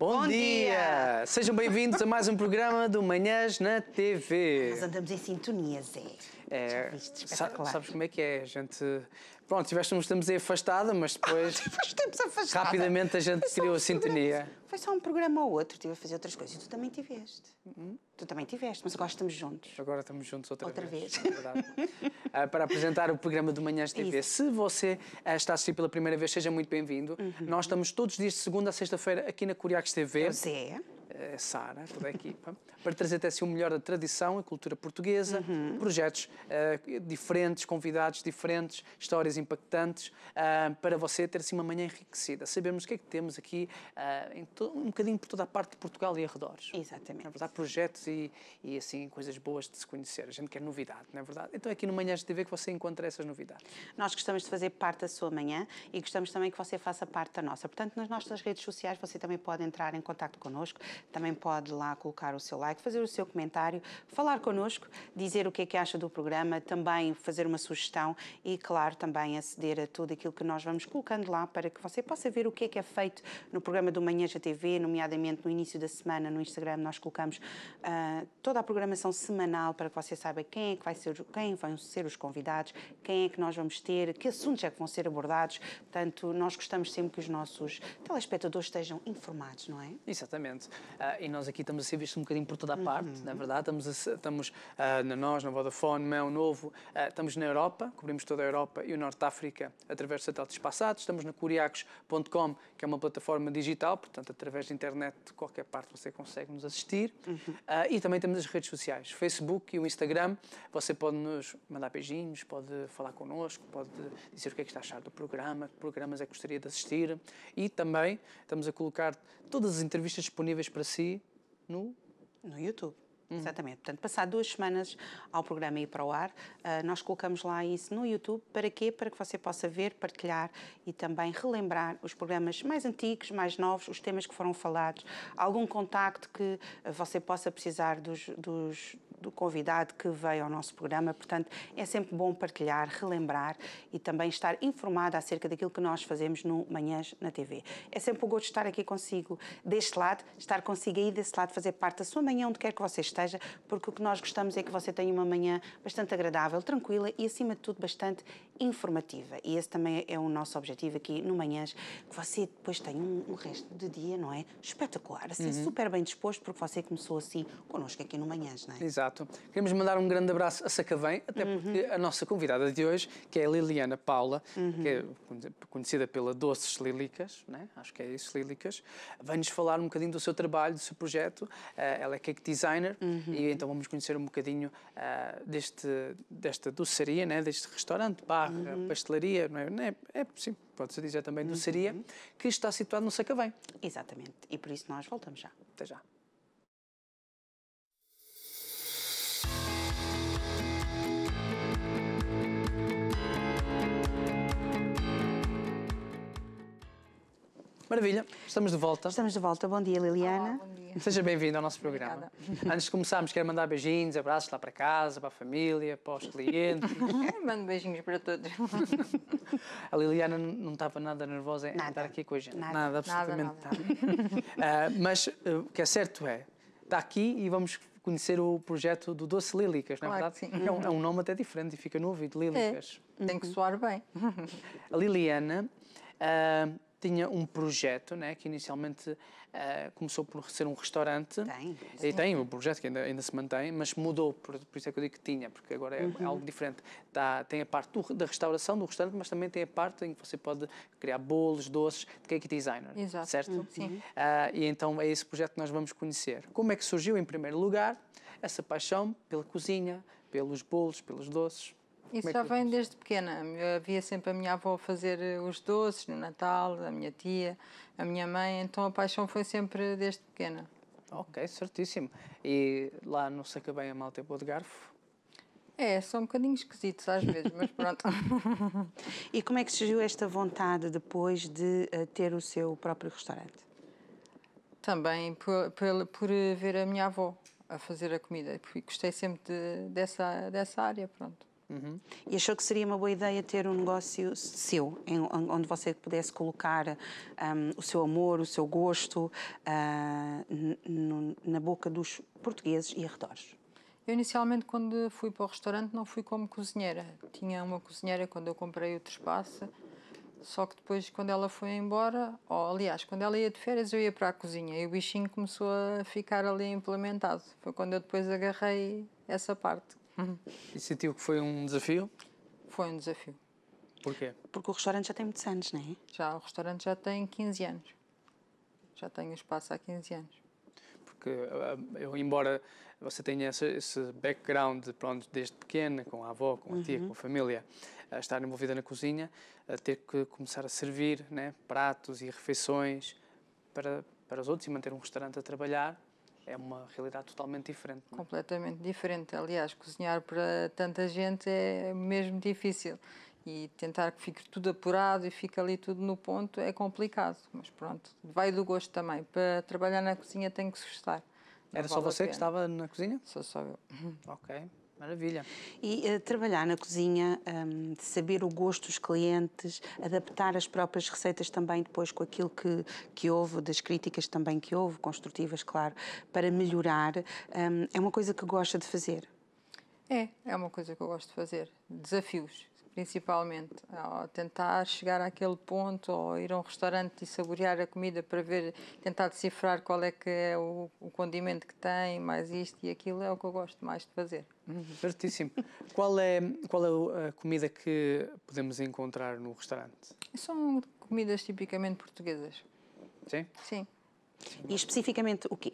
Bom, Bom dia. dia. Sejam bem-vindos a mais um programa do Manhãs na TV. Nós andamos em sintonia, Zé. É, Sabes como é que é? A gente Pronto, tiveste uns tempos aí afastada, mas depois. Ah, tempos afastada. Rapidamente a gente criou a sintonia. Foi só um programa ou outro, estive a fazer outras coisas. E tu também tiveste. Uhum. Tu também tiveste, mas agora estamos juntos. Agora estamos juntos outra, outra vez. vez. uh, para apresentar o programa do Manhãs TV. Isso. Se você uh, está a assistir pela primeira vez, seja muito bem-vindo. Uhum. Nós estamos todos os dias de segunda a sexta-feira aqui na Curiaques TV. Pois é. Eh, Sara, né? toda a equipa, para trazer até si assim o melhor da tradição e cultura portuguesa, uhum. projetos uh, diferentes, convidados diferentes, histórias impactantes, uh, para você ter assim uma manhã enriquecida. Sabemos o que é que temos aqui, uh, um bocadinho por toda a parte de Portugal e arredores. Exatamente. Na é verdade, projetos e, e assim coisas boas de se conhecer. A gente quer novidade, não é verdade? Então é aqui no manhã de TV que você encontra essas novidades. Nós gostamos de fazer parte da sua manhã e gostamos também que você faça parte da nossa. Portanto, nas nossas redes sociais você também pode entrar em contato connosco também pode lá colocar o seu like, fazer o seu comentário, falar connosco, dizer o que é que acha do programa, também fazer uma sugestão e, claro, também aceder a tudo aquilo que nós vamos colocando lá para que você possa ver o que é que é feito no programa do Manhã TV, nomeadamente no início da semana no Instagram nós colocamos uh, toda a programação semanal para que você saiba quem é que vai ser, quem vão ser os convidados, quem é que nós vamos ter, que assuntos é que vão ser abordados. Portanto, nós gostamos sempre que os nossos telespectadores estejam informados, não é? Exatamente. Ah, e nós aqui estamos a ser vistos um bocadinho por toda a uhum. parte, uhum. na é verdade. Estamos, a, estamos ah, na nós, na Vodafone, Mel Novo, ah, estamos na Europa, cobrimos toda a Europa e o Norte de África através de satélites passados. Estamos na curiacos.com, que é uma plataforma digital, portanto, através da internet de qualquer parte você consegue nos assistir. Uhum. e também temos as redes sociais, Facebook e o Instagram. Você pode nos mandar beijinhos, pode falar connosco, pode dizer o que é que está a achar do programa, que programas é que gostaria de assistir. E também estamos a colocar todas as entrevistas disponíveis para si no... No YouTube. Uhum. Exatamente. Portanto, passado duas semanas ao programa ir para o ar, uh, nós colocamos lá isso no YouTube. Para quê? Para que você possa ver, partilhar e também relembrar os programas mais antigos, mais novos, os temas que foram falados, algum contacto que eh, você possa precisar dos, dos do convidado que veio ao nosso programa. Portanto, é sempre bom partilhar, relembrar e também estar informada acerca daquilo que nós fazemos no Manhãs na TV. É sempre um gosto estar aqui consigo, deste lado, estar consigo aí desse lado, fazer parte da sua manhã, onde quer que você esteja, porque o que nós gostamos é que você tenha uma manhã bastante agradável, tranquila e, acima de tudo, bastante informativa. E esse também é o nosso objetivo aqui no Manhãs, que você depois tenha um, resto de dia, não é? Espetacular, assim, uhum. super bem disposto, porque você começou assim connosco aqui no Manhãs, não é? Exato. Exato. Queremos mandar um grande abraço a Sacavém, até uhum. porque a nossa convidada de hoje, que é a Liliana Paula, uhum. que é conhecida pela Doces Lílicas, né? acho que é isso, Lílicas, vai nos falar um bocadinho do seu trabalho, do seu projeto. Eh, ela é cake designer uhum. e então vamos conhecer um bocadinho eh, deste, desta doceria, né? deste restaurante, barra, uhum. pastelaria, não é? é, é sim, pode-se dizer também uhum. doceria, que está situado no Sacavém. Exatamente, e por isso nós voltamos já. Até já. Maravilha, estamos de volta. Estamos de volta. Bom dia, Liliana. Olá, bom dia. Seja bem-vinda ao nosso programa. Obrigada. Antes de começarmos, quero mandar beijinhos, abraços lá para casa, para a família, para os clientes. Mando beijinhos para todos. A Liliana não estava nada nervosa em nada. estar aqui com a gente. Nada, nada absolutamente nada. nada. Uh, mas uh, o que é certo é, está aqui e vamos conhecer o projeto do Doce Lílicas, não é verdade? É um, é um, nome até diferente e fica no ouvido, Lílicas. É. Tem que soar bem. A Liliana uh, tinha um projeto, né, que inicialmente uh, começou por ser um restaurante. Tem. Sim. E tem um projeto que ainda, ainda se mantém, mas mudou, por, por, isso é que eu digo que tinha, porque agora é uhum. algo diferente. Tá, tem a parte do, da restauração do restaurante, mas também tem a parte em que você pode criar bolos, doces, cake designer, Exato. certo? Uhum. Sim. Uh, e então é esse projeto que nós vamos conhecer. Como é que surgiu, em primeiro lugar, essa paixão pela cozinha, pelos bolos, pelos doces? É Isso é já vem desde pequena. Eu havia sempre a minha avó a fazer eh, os doces no Natal, a minha tia, a minha mãe, então a paixão foi sempre desde pequena. Ok, certíssimo. E lá se acabei a mal tempo boa de garfo? É, são um bocadinho esquisitos às vezes, mas pronto. e como é que surgiu esta vontade depois de eh, ter o seu próprio restaurante? Também por, por, por eh, ver a minha avó a fazer a comida. Gostei sempre de, dessa, dessa área, pronto. Uhum. E achou que seria uma boa ideia ter um negócio seu, em, onde você pudesse colocar um, o seu amor, o seu gosto uh, na boca dos portugueses e arredores. Eu inicialmente, quando fui para o restaurante, não fui como cozinheira. Tinha uma cozinheira quando eu comprei outro espaço, só que depois, quando ela foi embora, ou aliás, quando ela ia de férias, eu ia para a cozinha e o bichinho começou a ficar ali implementado. Foi quando eu depois agarrei essa parte Uhum. E sentiu que foi um desafio? Foi um desafio. Porquê? Porque o restaurante já tem muitos anos, não é? Já, o restaurante já tem 15 anos. Já tem espaço há 15 anos. Porque, ah, eu, embora você tenha esse, esse background pronto, desde pequena, com a avó, com a tia, uhum. com a família, a estar envolvida na cozinha, a ter que começar a servir né, pratos e refeições para, para os outros e manter um restaurante a trabalhar, é uma realidade totalmente diferente. É? Completamente diferente. Aliás, cozinhar para tanta gente é mesmo difícil. E tentar que fique tudo apurado e fique ali tudo no ponto é complicado. Mas pronto, vai do gosto também. Para trabalhar na cozinha tem que se gostar. Era vale só você que estava na cozinha? Sou só eu. Ok. Maravilha. E uh, trabalhar na cozinha, um, ehm, saber o gosto dos clientes, adaptar as próprias receitas também depois com aquilo que, que houve, das críticas também que houve, construtivas, claro, para melhorar, um, ehm, é uma coisa que gosta de fazer. É, é uma coisa que eu gosto de fazer. Desafios principalmente, ao tentar chegar àquele ponto ou ir a um restaurante e saborear a comida para ver, tentar decifrar qual é que é o, o condimento que tem, mais isto e aquilo, é o que eu gosto mais de fazer. Uhum, certíssimo. qual, é, qual é a comida que podemos encontrar no restaurante? São comidas tipicamente portuguesas. Sim? Sim. E especificamente o quê?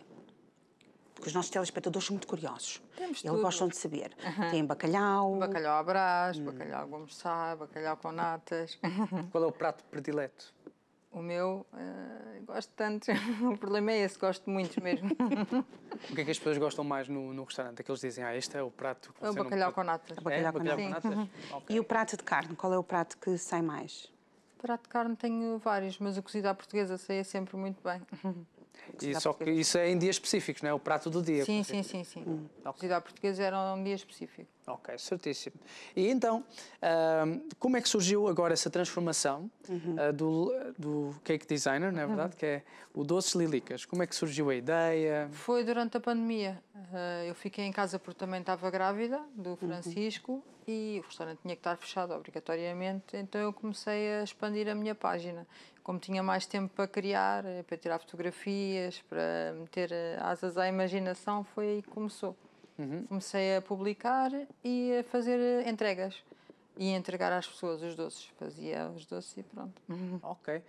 porque os nossos telespectadores são muito curiosos. Temos Eles tudo. gostam de saber. Uhum. Tem bacalhau... Bacalhau à hum. bacalhau gomes-sá, bacalhau com natas... Qual é o prato predileto? O meu, uh, gosto tanto. o problema é esse, gosto muito mesmo. o que é que as pessoas gostam mais no, no restaurante? Aqueles dizem, ah, este é o prato... Que é o bacalhau não... com natas. É, bacalhau, é, com, bacalhau com natas. Uhum. E o prato de carne, qual é o prato que sai mais? Prato de carne tenho vários, mas a cozida à portuguesa saia sempre muito bem. Uhum. E só que isso é em dias específicos, não é? O prato do dia. Sim, sim, sim, sim. Hum. A cozida portuguesa era um dia específico. Ok, certíssimo. E então, como é que surgiu agora essa transformação uhum. uh, do, do cake designer, não é verdade? Uhum. Que é o Doces Lilicas. Como é que surgiu a ideia? Foi durante a pandemia. Uh, eu fiquei em casa porque também estava grávida do uhum. Francisco uhum. e o restaurante tinha que estar fechado obrigatoriamente, então eu comecei a expandir a minha página como tinha mais tempo para criar, eh, para tirar fotografias, para meter eh, asas à imaginação, foi aí que começou. Uhum. Comecei a publicar e a fazer eh, entregas. E a entregar às pessoas os doces. Fazia os doces e pronto. Uhum. Ok.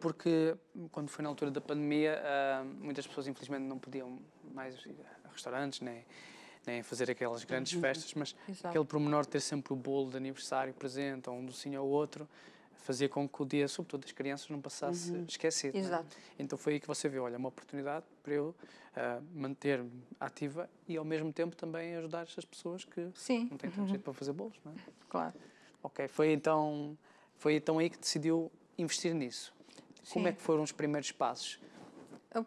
Porque quando foi na altura da pandemia, muitas pessoas infelizmente não podiam mais ir a restaurantes, nem nem fazer aquelas grandes uhum. festas, mas Exato. aquele promenor de ter sempre o bolo de aniversário presente, ou um docinho ou outro, fazia com que o dia, sobretudo das crianças, não passasse uhum. esquecido. É? Exato. Né? Então foi aí que você viu, olha, uma oportunidade para eu uh, manter-me ativa e ao mesmo tempo também ajudar estas pessoas que Sim. não têm tanto uhum. jeito para fazer bolos, não é? Claro. Ok, foi então, foi então aí que decidiu investir nisso. Sim. Como é que foram os primeiros passos?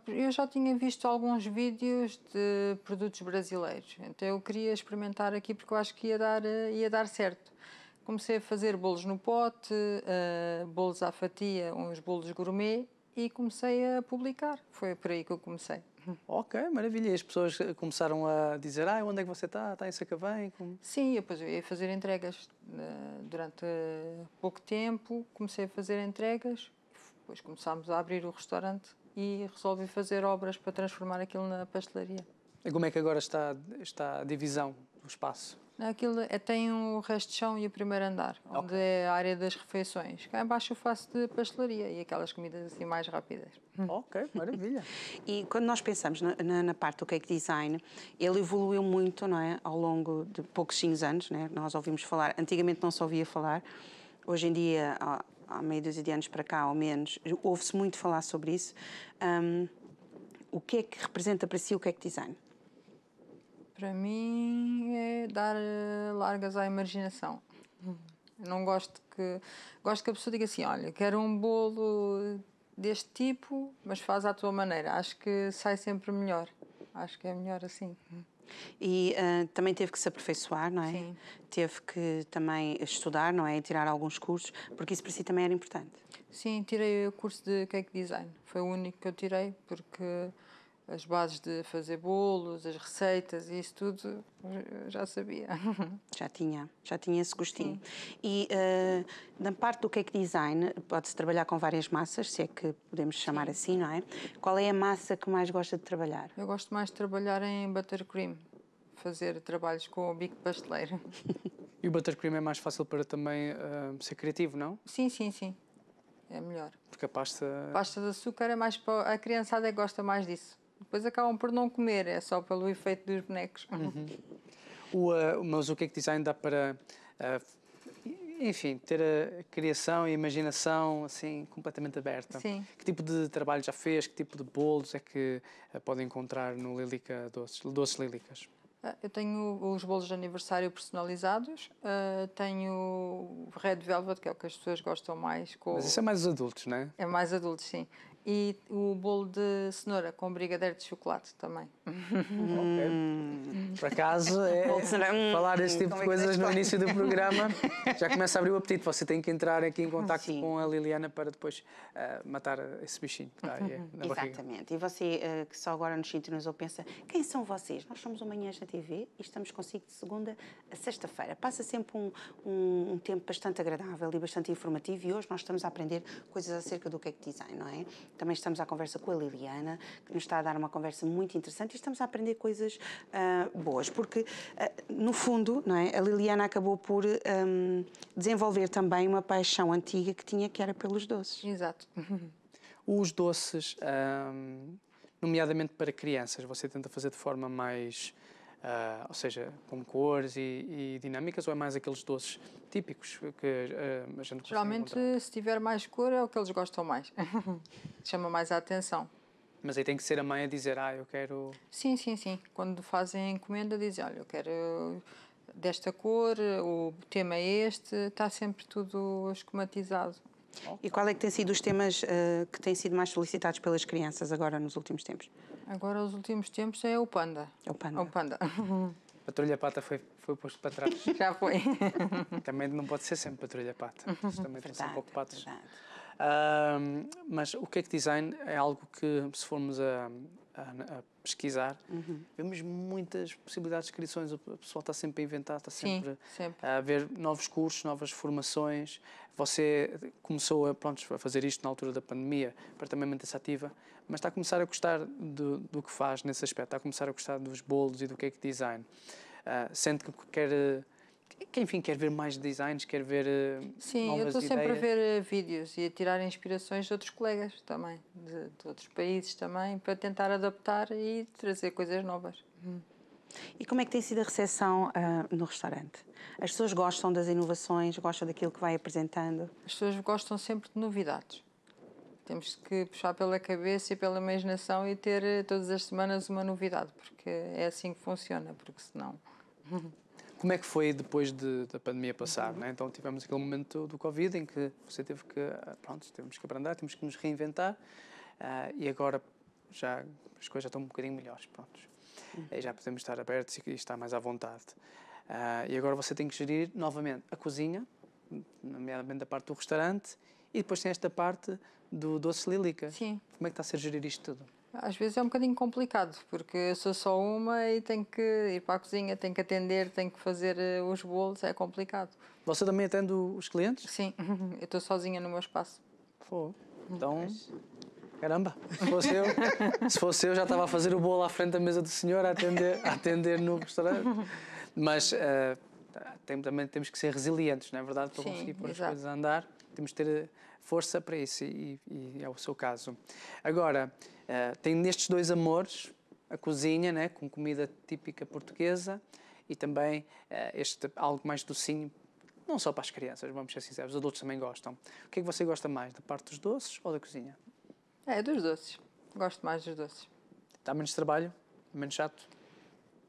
Eu já tinha visto alguns vídeos de produtos brasileiros, então eu queria experimentar aqui porque eu acho que ia dar, eh, ia dar certo comecei a fazer bolos no pote, uh, bolos à fatia, uns bolos gourmet e comecei a publicar. Foi por aí que eu comecei. Ok, maravilha. E as pessoas eh, começaram a dizer, ah, onde é que você está? Está em Sacavém? Como... Sim, eu depois eu ia fazer entregas eh, durante pouco tempo, comecei a fazer entregas, depois começámos a abrir o restaurante e resolvi fazer obras para transformar aquilo na pastelaria. E como é que agora está, está a divisão do espaço? Aquilo é, tem o resto de chão e o primeiro andar, okay. onde é a área das refeições. Cá embaixo eu faço de pastelaria e aquelas comidas assim mais rápidas. Hum. Ok, maravilha. e quando nós pensamos na, na, na, parte do cake design, ele evoluiu muito, não é? Ao longo de poucos anos, né? Nós ouvimos falar, antigamente não se ouvia falar, hoje em dia, há, há meio dúzia de anos para cá, ao menos, ouve-se muito falar sobre isso. Um, o que é que representa para si o cake design? para mim é dar eh, largas à imaginação. Não gosto que gosto que a pessoa diga assim, olha, quero um bolo deste tipo, mas faz à tua maneira. Acho que sai sempre melhor. Acho que é melhor assim. E uh, também teve que se aperfeiçoar, não é? Sim. Teve que também estudar, não é? E tirar alguns cursos, porque isso para si também era importante. Sim, tirei o curso de cake design. Foi o único que eu tirei, porque as bases de fazer bolos, as receitas e isso tudo, já sabia. Já tinha, já tinha esse gostinho. Sim. E uh, na parte do cake design, pode-se trabalhar com várias massas, se é que podemos chamar Sim. assim, não é? Qual é a massa que mais gosta de trabalhar? Eu gosto mais de trabalhar em buttercream, fazer trabalhos com o bico pasteleiro. E o buttercream é mais fácil para também uh, ser criativo, não? Sim, sim, sim. É melhor. Porque a pasta... pasta de açúcar é mais para... A criançada gosta mais disso depois acabam por não comer, é só pelo efeito dos bonecos. Uhum. O, uh, mas o que é que design dá para, uh, enfim, ter a criação e a imaginação assim completamente aberta? Sim. Que tipo de trabalho já fez? Que tipo de bolos é que uh, pode encontrar no Lilica Doces, Doces Lilicas? Ah, eu tenho os bolos de aniversário personalizados, uh, tenho Red Velvet, que é o que as pessoas gostam mais. Com... Mas isso é mais os adultos, não é? É mais adultos, sim. E o bolo de cenoura com brigadeiro de chocolate também. Por acaso, é, falar deste tipo Como de coisas é no início do programa já começa a abrir o apetite. Você tem que entrar aqui em contato com a Liliana para depois uh, matar esse bichinho que está aí uhum. barriga. Exatamente. E você uh, que só agora nos sintonizou pensa, quem são vocês? Nós somos o Manhãs na TV e estamos consigo de segunda a sexta-feira. Passa sempre um, um, um tempo bastante agradável e bastante informativo e hoje nós estamos a aprender coisas acerca do que é design, não é? Também estamos à conversa com a Liliana, que nos está a dar uma conversa muito interessante e estamos a aprender coisas uh, boas, porque, uh, no fundo, não é? a Liliana acabou por um, desenvolver também uma paixão antiga que tinha, que era pelos doces. Exato. Os doces, um, nomeadamente para crianças, você tenta fazer de forma mais ah, ou seja, com cores e, e, dinâmicas, ou é mais aqueles doces típicos que ah, a gente Geralmente, se tiver mais cor, é o que eles gostam mais. Chama mais a atenção. Mas aí tem que ser a mãe a dizer, ah, eu quero... Sim, sim, sim. Quando fazem encomenda, dizem, olha, eu quero desta cor, o tema é este, está sempre tudo esquematizado. E qual é que tem sido os temas uh, que têm sido mais solicitados pelas crianças agora nos últimos tempos? Agora, nos últimos tempos, é o panda. É o panda. É o panda. Patrulha Pata foi, foi posto para trás. Já foi. também não pode ser sempre Patrulha Pata. Uhum. Também verdade, tem sempre pouco patos. Uh, mas o cake design é algo que, se formos a, a, a pesquisar, uhum. vemos muitas possibilidades de inscrições. O pessoal está sempre a inventar, está sempre, Sim, sempre. a ver novos cursos, novas formações. Você começou a, pronto, a fazer isto na altura da pandemia, para também manter-se ativa, mas está a começar a gostar do, do que faz nesse aspecto, está a começar a gostar dos bolos e do cake é design. Uh, sente que quer enfim, quer ver mais designs, quer ver eh, Sim, novas eu estou sempre a ver eh, vídeos e a tirar inspirações de outros colegas também, de, de outros países também, para tentar adaptar e trazer coisas novas. Hum. E como é que tem sido a recepção uh, no restaurante? As pessoas gostam das inovações, gostam daquilo que vai apresentando? As pessoas gostam sempre de novidades. Temos que puxar pela cabeça e pela imaginação e ter eh, todas as semanas uma novidade, porque é assim que funciona, porque senão. Como é que foi depois de, da pandemia passar? Uhum. Né? Então tivemos aquele momento do, Covid em que você teve que, ah, pronto, tivemos que abrandar, temos que nos reinventar uh, e agora já as coisas já estão um bocadinho melhores, pronto. Uhum. já podemos estar abertos e estar mais à vontade. Uh, e agora você tem que gerir novamente a cozinha, nomeadamente a parte do restaurante, e depois tem esta parte do doce lilica. Sim. Como é que está a ser gerir isto tudo? Às vezes é um bocadinho complicado, porque eu sou só uma e tenho que ir para a cozinha, tenho que atender, tenho que fazer eh, os bolos, é complicado. Você também atende os clientes? Sim, eu estou sozinha no meu espaço. Pô, então, caramba, se fosse eu, se fosse eu já estava a fazer o bolo à frente da mesa do senhor, a atender, a atender no restaurante. Mas uh, tem, também temos que ser resilientes, não é verdade? Para Sim, conseguir pôr exato. as coisas a andar, temos que ter eh, força para isso e, e, e é o seu caso. Agora, eh, tenho nestes dois amores a cozinha, né, com comida típica portuguesa e também uh, este algo mais docinho, não só para as crianças, vamos ser sinceros, os adultos também gostam. O que é que você gosta mais, da parte dos doces ou da cozinha? É, dos doces. Gosto mais dos doces. Dá menos trabalho? Menos chato?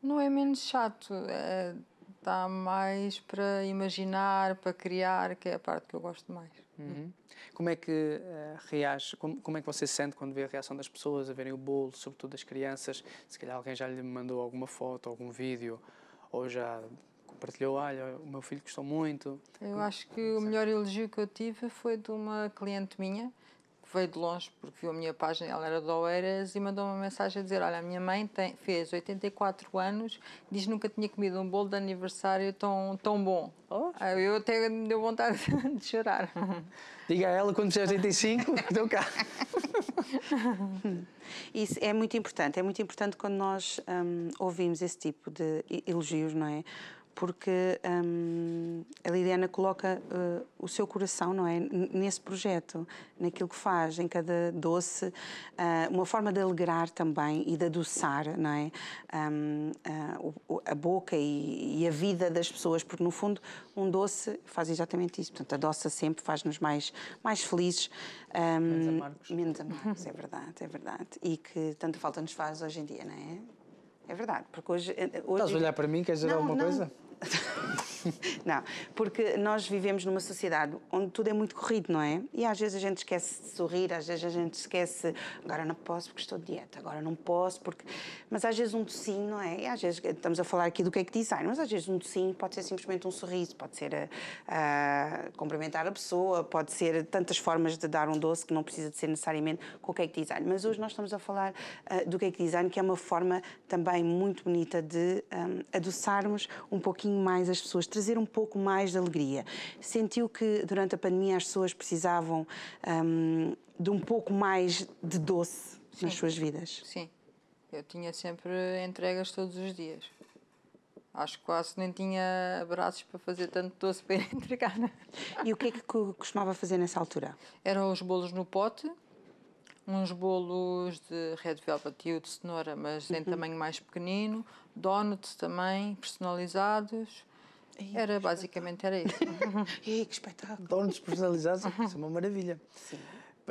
Não é menos chato, é, dá mais para imaginar, para criar, que é a parte que eu gosto mais. Uhum. Como é que uh, reage, como, como, é que você se sente quando vê a reação das pessoas a verem o bolo, sobretudo das crianças? Se calhar alguém já lhe mandou alguma foto, algum vídeo, ou já compartilhou, olha, o meu filho gostou muito. Eu acho que o melhor elogio que eu tive foi de uma cliente minha, veio de longe porque viu a minha página, ela era de Oeiras, e mandou uma mensagem a dizer: Olha, a minha mãe tem, fez 84 anos, diz que nunca tinha comido um bolo de aniversário tão, tão bom. Oh. Eu até me deu vontade de chorar. Diga a ela quando tiver 85, estou cá. Isso é muito importante, é muito importante quando nós hum, ouvimos esse tipo de elogios, não é? porque hum, a Lidiana coloca uh, o seu coração, não é, nesse projeto, naquilo que faz, em cada doce, uh, uma forma de alegrar também e de adoçar, não é, um, uh, eh, a boca e, e, a vida das pessoas, porque no fundo um doce faz exatamente isso. Portanto, adoça sempre, faz-nos mais mais felizes, um, menos amargos, menos amargos, é verdade, é verdade, e que tanta falta nos faz hoje em dia, não é? É verdade, porque hoje. hoje... Estás a olhar para mim? Queres dizer não, alguma não. coisa? não, porque nós vivemos numa sociedade onde tudo é muito corrido, não é? E às vezes a gente esquece de sorrir, às vezes a gente esquece, agora não posso porque estou de dieta, agora não posso porque. Mas às vezes um tocinho, não é? E às vezes estamos a falar aqui do que é que design, mas às vezes um tocinho pode ser simplesmente um sorriso, pode ser a, eh, a eh, cumprimentar a pessoa, pode ser tantas formas de dar um doce que não precisa de ser necessariamente com o cake é design. Mas hoje nós estamos a falar uh, do cake é design, que é uma forma também muito bonita de um, adoçarmos um pouquinho pouquinho mais as pessoas, trazer um pouco mais de alegria. Sentiu que durante a pandemia as pessoas precisavam um, de um pouco mais de doce Sim. nas suas vidas? Sim. Eu tinha sempre entregas todos os dias. Acho que quase nem tinha braços para fazer tanto doce para entregar. Né? E o que é que costumava fazer nessa altura? Eram os bolos no pote, uns bolos de red velvet e de cenoura, mas uhum. em tamanho mais pequenino, donuts também, personalizados. Ei, era basicamente era isso. Ei, que espetáculo! Donuts personalizados, isso é uma uhum. maravilha. Sim.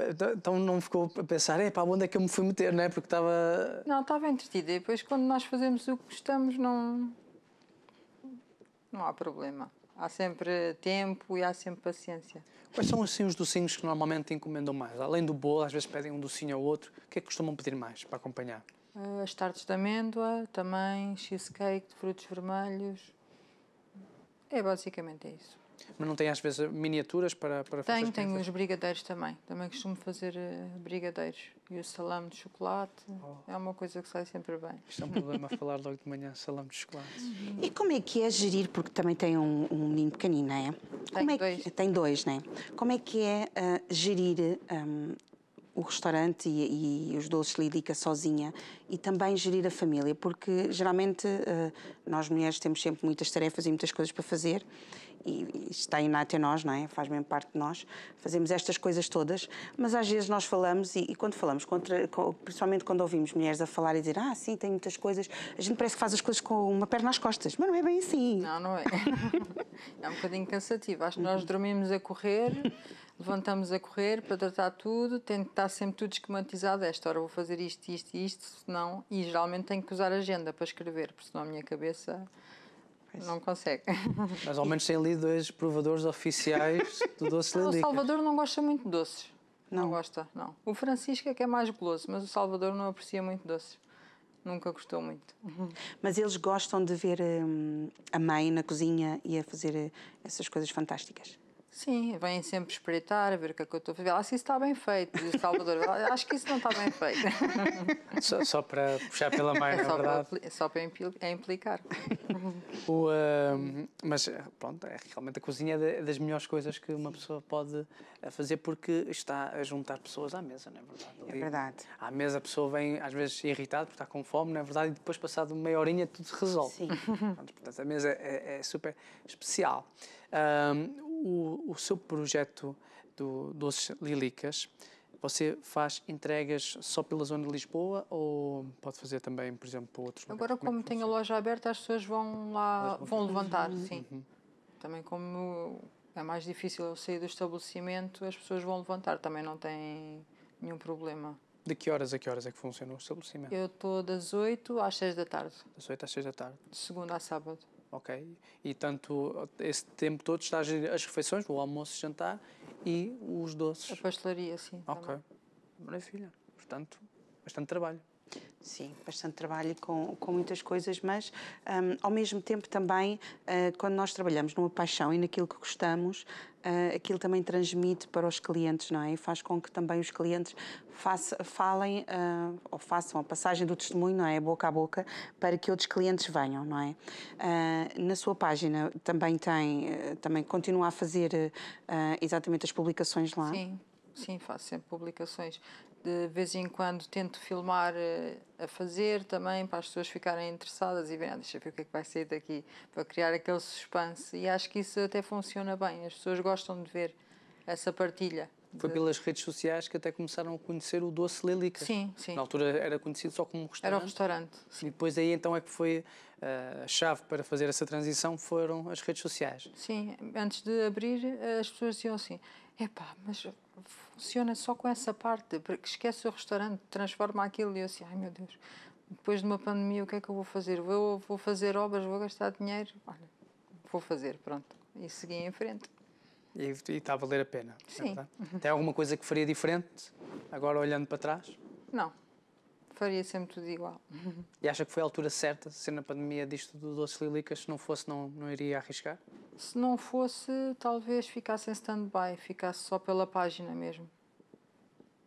Então, então não ficou a pensar, é para onde é que eu me fui meter, né? não é? Porque estava. Não, estava entretida. E depois, quando nós fazemos o que gostamos, não. Não há problema. Há sempre tempo e há sempre paciência. Quais são assim os docinhos que normalmente encomendam mais? Além do bolo, às vezes pedem um docinho ou outro. O que é que costumam pedir mais para acompanhar? Eh, as tartes de amêndoa, também cheesecake de frutos vermelhos. É basicamente isso. Mas não tem às vezes miniaturas para, para tenho, fazer? Tenho, tenho os brigadeiros também. Também costumo fazer eh, brigadeiros. E o salame de chocolate oh. é uma coisa que sai sempre bem. Isto é um problema falar logo de manhã, salame de chocolate. Uhum. E como é que é gerir, porque também tem um, um menino pequenino, não é? Tem é dois. Que, tem dois, não é? Como é que é uh, gerir um, ehm, o restaurante e, e os doces Lídica sozinha e também gerir a família, porque geralmente uh, nós mulheres temos sempre muitas tarefas e muitas coisas para fazer e está inato em nós, não é? Faz mesmo parte de nós. Fazemos estas coisas todas, mas às vezes nós falamos e, e quando falamos, contra, principalmente quando ouvimos mulheres a falar e dizer ah, sim, tem muitas coisas, a gente parece que faz as coisas com uma perna às costas, mas não é bem assim. Não, não é. é um bocadinho cansativo. Acho que nós uhum. dormimos a correr, levantamos a correr para tratar tudo, tem que estar sempre tudo esquematizado. Esta hora vou fazer isto, isto e isto, senão. E geralmente tenho que usar agenda para escrever, porque senão a minha cabeça Pois. Não consegue. Mas ao menos tem ali dois provadores oficiais do doce Lilica. O Salvador não gosta muito de doces. Não. não gosta, não. O Francisco é que é mais goloso, mas o Salvador não aprecia muito doces. Nunca gostou muito. Uhum. Mas eles gostam de ver hum, a mãe na cozinha e a fazer eh, essas coisas fantásticas? Sim, vêm sempre espreitar, ver o que é que eu estou a fazer. Acho se isso está bem feito, diz Salvador. Acho que isso não está bem feito. Só, só para puxar pela mãe, é só verdade. Para, só para é implicar. O, hum, mas, pronto, é, realmente a cozinha é das melhores coisas que uma pessoa pode eh, fazer porque está a juntar pessoas à mesa, não é verdade? É Ali, é verdade. À mesa a pessoa vem, às vezes, irritada porque está com fome, não é verdade? E depois, passado meia horinha, tudo se resolve. Sim. Pronto, portanto, a mesa é, é, é super especial. Um, o, o seu projeto do Doces Lilicas, você faz entregas só pela zona de Lisboa ou pode fazer também, por exemplo, para outros Agora, lugares? como, é como tem a loja aberta, as pessoas vão lá, vão, vão levantar, uhum. sim. Uhum. Também como é mais difícil eu sair do estabelecimento, as pessoas vão levantar, também não tem nenhum problema. De que horas a que horas é que funciona o estabelecimento? Eu estou das 8 às 6 da tarde. Das 8 às 6 da tarde. De segunda a sábado ok? E tanto esse tempo todo está a gerir as refeições, o almoço, o jantar e os doces. A pastelaria, sim. Ok. Também. Maravilha. Portanto, bastante trabalho. Sim, bastante trabalho com, com muitas coisas, mas um, ao mesmo tempo também, uh, quando nós trabalhamos numa paixão e naquilo que gostamos, uh, aquilo também transmite para os clientes, não é? E faz com que também os clientes faça, falem uh, ou façam a passagem do testemunho, não é? Boca a boca, para que outros clientes venham, não é? na sua página também tem, também continua a fazer exatamente as publicações lá. Sim. Sim, faço sempre publicações de vez em quando tento filmar eh, a fazer também para as pessoas ficarem interessadas e verem, ah, deixa eu ver o que é que vai sair daqui, para criar aquele suspense. E acho que isso até funciona bem, as pessoas gostam de ver essa partilha. Foi pelas redes sociais que até começaram a conhecer o doce Lelica. Sim, sim. Na altura era conhecido só como restaurante. Era o restaurante. Sim. E depois aí então é que foi eh, a chave para fazer essa transição foram as redes sociais. Sim, antes de abrir eh, as pessoas diziam assim, epá, mas funciona só com essa parte, porque esquece o restaurante, transforma aquilo e eu assim, ai meu Deus, depois de uma pandemia o que é que eu vou fazer? Vou, vou fazer obras, vou gastar dinheiro, olha, vou fazer, pronto. E segui em frente. E, está a valer a pena. É Sim. É Tem alguma coisa que faria diferente, agora olhando para trás? Não. Faria sempre tudo igual. E acha que foi a altura certa, ser na pandemia disto do doces lílicas? Se não fosse, não, não iria arriscar? Se não fosse, talvez ficasse em stand-by, ficasse só pela página mesmo.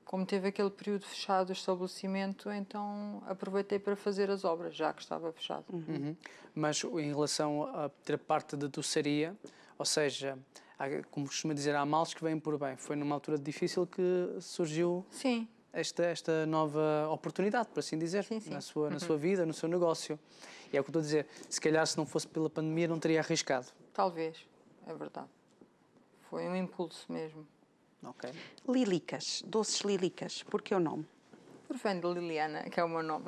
Como teve aquele período fechado o estabelecimento, então aproveitei para fazer as obras, já que estava fechado. Uhum. uhum. Mas em relação a ter parte da doçaria, ou seja, há, como costuma dizer, há males que vêm por bem. Foi numa altura difícil que surgiu. Sim, esta, esta nova oportunidade, por assim dizer, sim, sim. Na, sua, uhum. na sua vida, no seu negócio. E é o que estou a dizer, se calhar se não fosse pela pandemia não teria arriscado. Talvez, é verdade. Foi um impulso mesmo. Ok. Lilicas, doces lilicas, porque é o nome? Por fã de Liliana, que é o meu nome.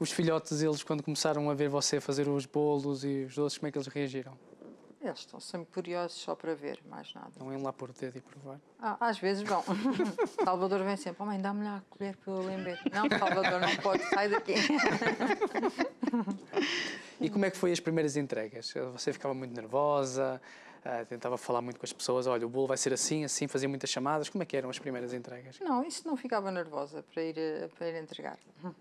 os filhotes, eles quando começaram a ver você fazer os bolos e os doces, como é que eles reagiram? Eles estão sempre curiosos só para ver, mais nada. Vão em lá pôr o dedo e provar? Ah, às vezes vão. Salvador vem sempre, oh, mãe, dá-me lá a colher para eu lembrar. Não, Salvador, não pode, sai daqui. e como é que foi as primeiras entregas? Você ficava muito nervosa? uh, tentava falar muito com as pessoas, olha, o bolo vai ser assim, assim, fazia muitas chamadas, como é que eram as primeiras entregas? Não, isso não ficava nervosa para ir, eh, para ir entregar.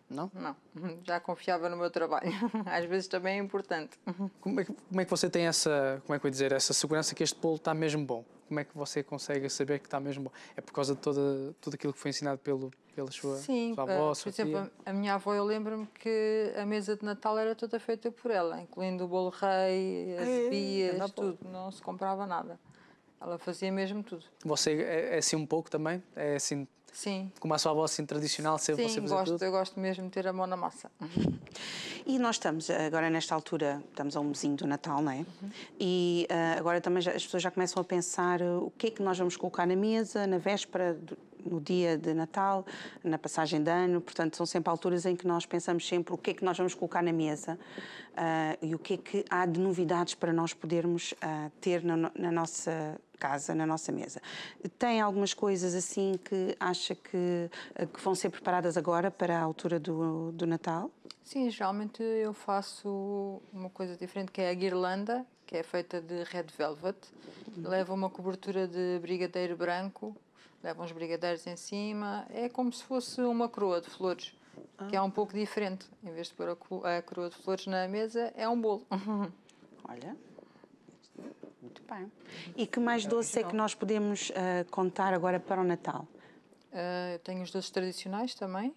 Não? Não, já confiava no meu trabalho, às vezes também é importante. Como é, que, como é que você tem essa, como é que eu dizer, essa segurança que este bolo está mesmo bom? como é que você consegue saber que está mesmo bom? É por causa de toda, tudo aquilo que foi ensinado pelo, pela sua, Sim, sua eh, avó, uh, sua por tia? exemplo, a minha avó, eu lembro-me que a mesa de Natal era toda feita por ela, incluindo o bolo rei, as bias, é, tudo. Não se comprava nada. Ela fazia mesmo tudo. Você é, é assim um pouco também? É assim Sim. Como a sua avó assim tradicional, sempre você fazer gosto, tudo? eu gosto mesmo de ter a mão na massa. E nós estamos, agora nesta altura, estamos a um mesinho do Natal, não é? Uhum. E uh, agora também já, as pessoas já começam a pensar uh, o que é que nós vamos colocar na mesa, na véspera, do, no dia de Natal, na passagem de ano, portanto, são sempre alturas em que nós pensamos sempre o que é que nós vamos colocar na mesa uh, e o que é que há de novidades para nós podermos ah, ter na, na nossa casa, na nossa mesa. Tem algumas coisas assim que acha que, eh, que vão ser preparadas agora para a altura do, do Natal? Sim, geralmente eu faço uma coisa diferente que é a guirlanda, que é feita de red velvet. Leva uma cobertura de brigadeiro branco, leva uns brigadeiros em cima. É como se fosse uma coroa de flores ah. que é um pouco diferente. Em vez de pôr a, coroa de flores na mesa, é um bolo. Olha. Muito bem. E que mais é doce é que nós podemos uh, contar agora para o Natal? Uh, tenho os doces tradicionais também.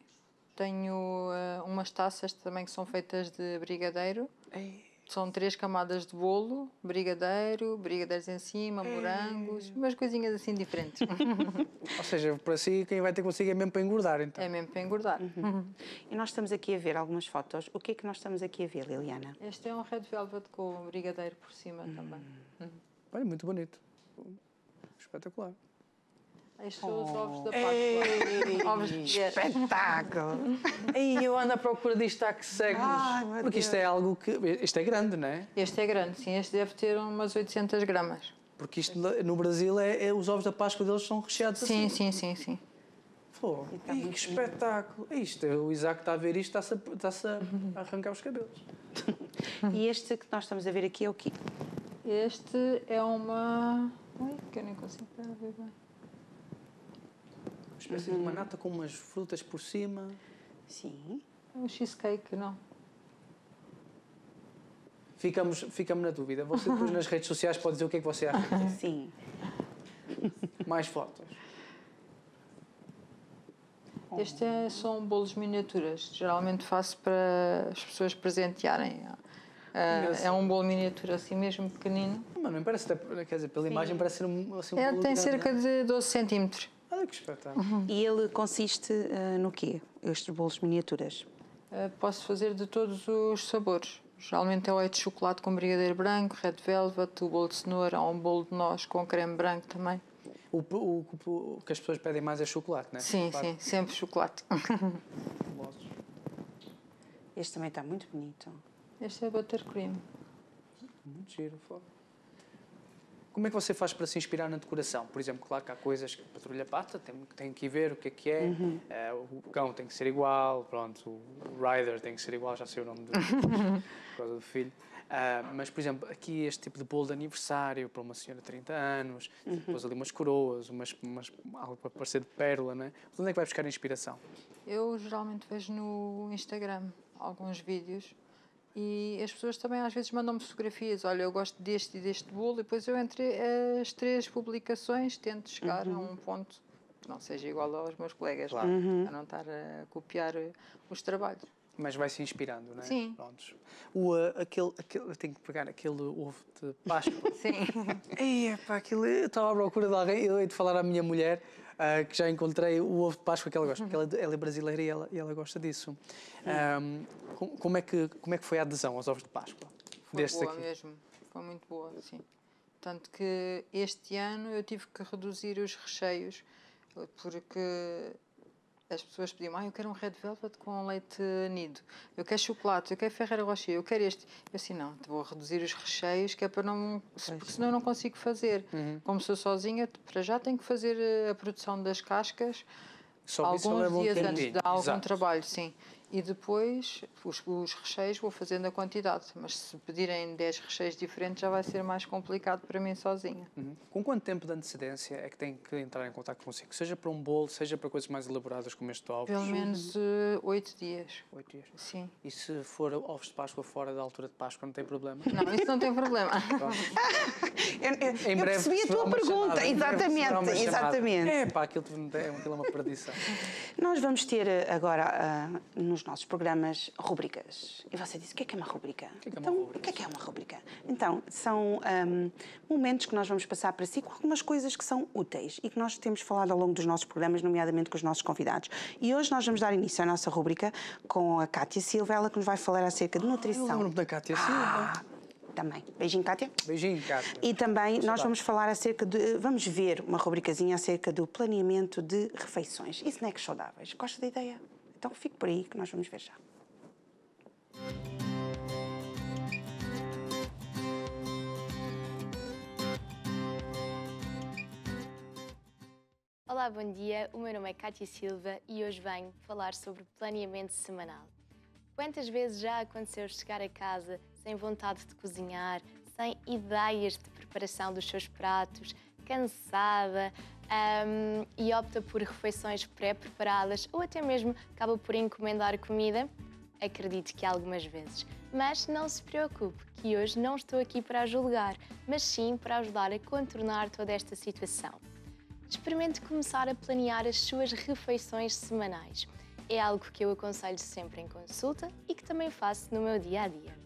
Tenho uh, umas taças também que são feitas de brigadeiro. Ei. São três camadas de bolo, brigadeiro, brigadeiros em cima, Ei. morangos, umas coisinhas assim diferentes. Ou seja, para si, quem vai ter consigo é mesmo para engordar, então. É mesmo para engordar. Uhum. E nós estamos aqui a ver algumas fotos. O que é que nós estamos aqui a ver, Liliana? Este é um red velvet com brigadeiro por cima hum. também. Uhum. Olha, muito bonito. Espetacular. são os oh. ovos da Páscoa. ovos de Espetáculo! E eu ando à procura disto há que séculos. Ai, Porque isto é algo que. Isto é grande, não é? Este é grande, sim. Este deve ter umas 800 gramas. Porque isto no Brasil é, é os ovos da Páscoa deles são recheados sim, assim. Sim, sim, sim. Pô, tá que espetáculo! É isto, é o Isaac está a ver isto, está-se a, está a arrancar os cabelos. e este que nós estamos a ver aqui é o quê? Este é uma. Ai, que eu nem consigo ver bem. Uma espécie de uma nata com umas frutas por cima. Sim. É um cheesecake, não. Ficamos, ficamos na dúvida. Você depois nas redes sociais pode dizer o que é que você acha. Sim. Mais fotos. Este é, são bolos miniaturas. Geralmente faço para as pessoas presentearem Uh, é um bolo miniatura assim mesmo, pequenino. não parece quer dizer, pela Sim. imagem parece ser um, assim, um Ele é, tem cerca é? de 12 centímetros. Olha que espetáculo. Uhum. E ele consiste uh, no quê, estes bolos miniaturas? Uh, posso fazer de todos os sabores. Geralmente é o de chocolate com brigadeiro branco, red velvet, o bolo de cenoura, ou um bolo de noz com creme branco também. O, o, o, que as pessoas pedem mais é chocolate, não é? Sim, chocolate. sim, sempre chocolate. este também está muito bonito. Este é buttercream. Muito giro, foda. Como é que você faz para se inspirar na decoração? Por exemplo, claro que há coisas que patrulha pata, tem, tem que ir ver o que é que é. Uhum. Uh, o cão tem que ser igual, pronto, o rider tem que ser igual, já sei o nome do, por causa do filho. Uh, mas, por exemplo, aqui este tipo de bolo de aniversário para uma senhora de 30 anos, uhum. depois tipo, ali umas coroas, umas, umas, algo para parecer de pérola, né? Onde é que vai buscar a inspiração? Eu geralmente vejo no Instagram alguns vídeos e as pessoas também às vezes mandam-me fotografias, olha, eu gosto deste e deste bolo, e depois eu entre as três publicações tento chegar uhum. a um ponto que não seja igual aos meus colegas, claro. Uhum. a não estar a copiar eh, os trabalhos. Mas vai se inspirando, não é? Sim. Prontos. O, uh, aquele, aquele, tenho que pegar aquele ovo de Páscoa. Sim. Ei, pá, aquele eu estava à procura de alguém, eu hei de falar à minha mulher, uh, que já encontrei o ovo de Páscoa que ela gosta, porque ela, é, ela é brasileira e ela, e ela gosta disso. Um, como, é que, como é que foi a adesão aos ovos de Páscoa? Foi Destes boa aqui? mesmo, foi muito boa, sim. Tanto que este ano eu tive que reduzir os recheios, porque as pessoas pediam, ah, eu quero um red velvet com leite nido, eu quero chocolate, eu quero Ferreira Rocher, eu quero este. Eu assim, não, vou reduzir os recheios, que é para não. Porque senão eu não consigo fazer. Uhum. Como sou sozinha, para já tenho que fazer eh, a produção das cascas Só alguns dias antes de algum Exato. trabalho, sim e depois os, os, recheios vou fazendo a quantidade, mas se pedirem 10 recheios diferentes já vai ser mais complicado para mim sozinha. Uhum. Com quanto tempo de antecedência é que tem que entrar em contato consigo? Seja para um bolo, seja para coisas mais elaboradas como este ovos? Pelo menos uh, eh, 8 dias. 8 dias? Sim. E se for ovos de Páscoa fora da altura de Páscoa, não tem problema? Não, isso não tem problema. eu, eu, em breve, eu percebi a tua pergunta, exatamente, exatamente. É pá, aquilo, é, aquilo é uma perdição. Nós vamos ter eh, agora, uh, nos nossos programas rubricas. E você disse, o que é que é uma rubrica? O que é que é uma então, rubrica? O que é que é uma rubrica? Então, são um, momentos que nós vamos passar para si com algumas coisas que são úteis e que nós temos falado ao longo dos nossos programas, nomeadamente com os nossos convidados. E hoje nós vamos dar início à nossa rubrica com a Cátia Silva, ela que nos vai falar acerca de nutrição. Ah, eu da Cátia ah, Silva. Ah também. Beijinho, Kátia. Beijinho, Kátia. E também nós vamos falar acerca de. Vamos ver uma rubricazinha acerca do planeamento de refeições e snacks saudáveis. Gosta da ideia? Então fique por aí que nós vamos ver já. Olá, bom dia. O meu nome é Cátia Silva e hoje venho falar sobre planeamento semanal. Quantas vezes já aconteceu chegar a casa sem vontade de cozinhar, sem ideias de preparação dos seus pratos, cansada, um, e opta por refeições pré-preparadas ou até mesmo acaba por encomendar comida, acredito que algumas vezes. Mas não se preocupe, que hoje não estou aqui para julgar, mas sim para ajudar a contornar toda esta situação. Experimente começar a planear as suas refeições semanais. É algo que eu aconselho sempre em consulta e que também faço no meu dia a dia.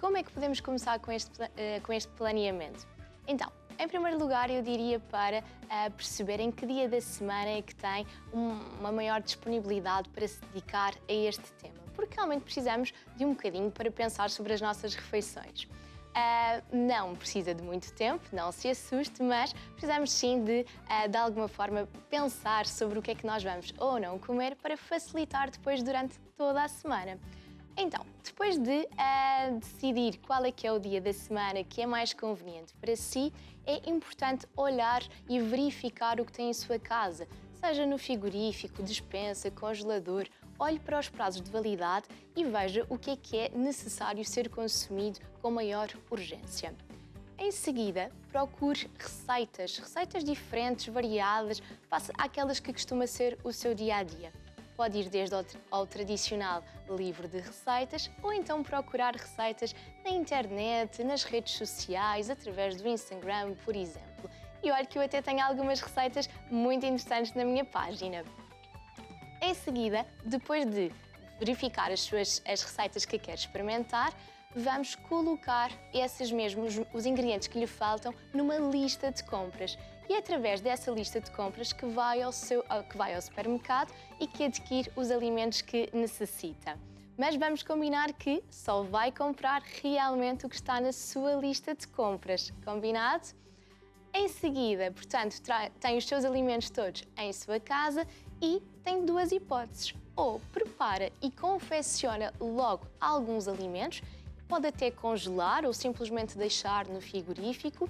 Como é que podemos começar com este, eh, com este planeamento? Então, em primeiro lugar, eu diria para uh, perceberem que dia da semana é que tem um, uma maior disponibilidade para se dedicar a este tema, porque realmente precisamos de um bocadinho para pensar sobre as nossas refeições. Uh, não precisa de muito tempo, não se assuste, mas precisamos sim de, uh, de alguma forma, pensar sobre o que é que nós vamos ou não comer para facilitar depois durante toda a semana. Então, depois de uh, decidir qual é que é o dia da semana que é mais conveniente para si, é importante olhar e verificar o que tem em sua casa, seja no frigorífico, despensa, congelador, olhe para os prazos de validade e veja o que é que é necessário ser consumido com maior urgência. Em seguida, procure receitas, receitas diferentes, variadas, face àquelas que costuma ser o seu dia a dia Pode ir desde ao tradicional livro de receitas ou então procurar receitas na internet, nas redes sociais, através do Instagram, por exemplo. E olha que eu até tenho algumas receitas muito interessantes na minha página. Em seguida, depois de verificar as, suas, as receitas que quer experimentar, vamos colocar esses mesmos os ingredientes que lhe faltam numa lista de compras e é através dessa lista de compras que vai ao, seu, ah, que vai ao supermercado e que adquire os alimentos que necessita. Mas vamos combinar que só vai comprar realmente o que está na sua lista de compras, combinado? Em seguida, portanto, tem os seus alimentos todos em sua casa e tem duas hipóteses. Ou prepara e confecciona logo alguns alimentos, pode até congelar ou simplesmente deixar no frigorífico,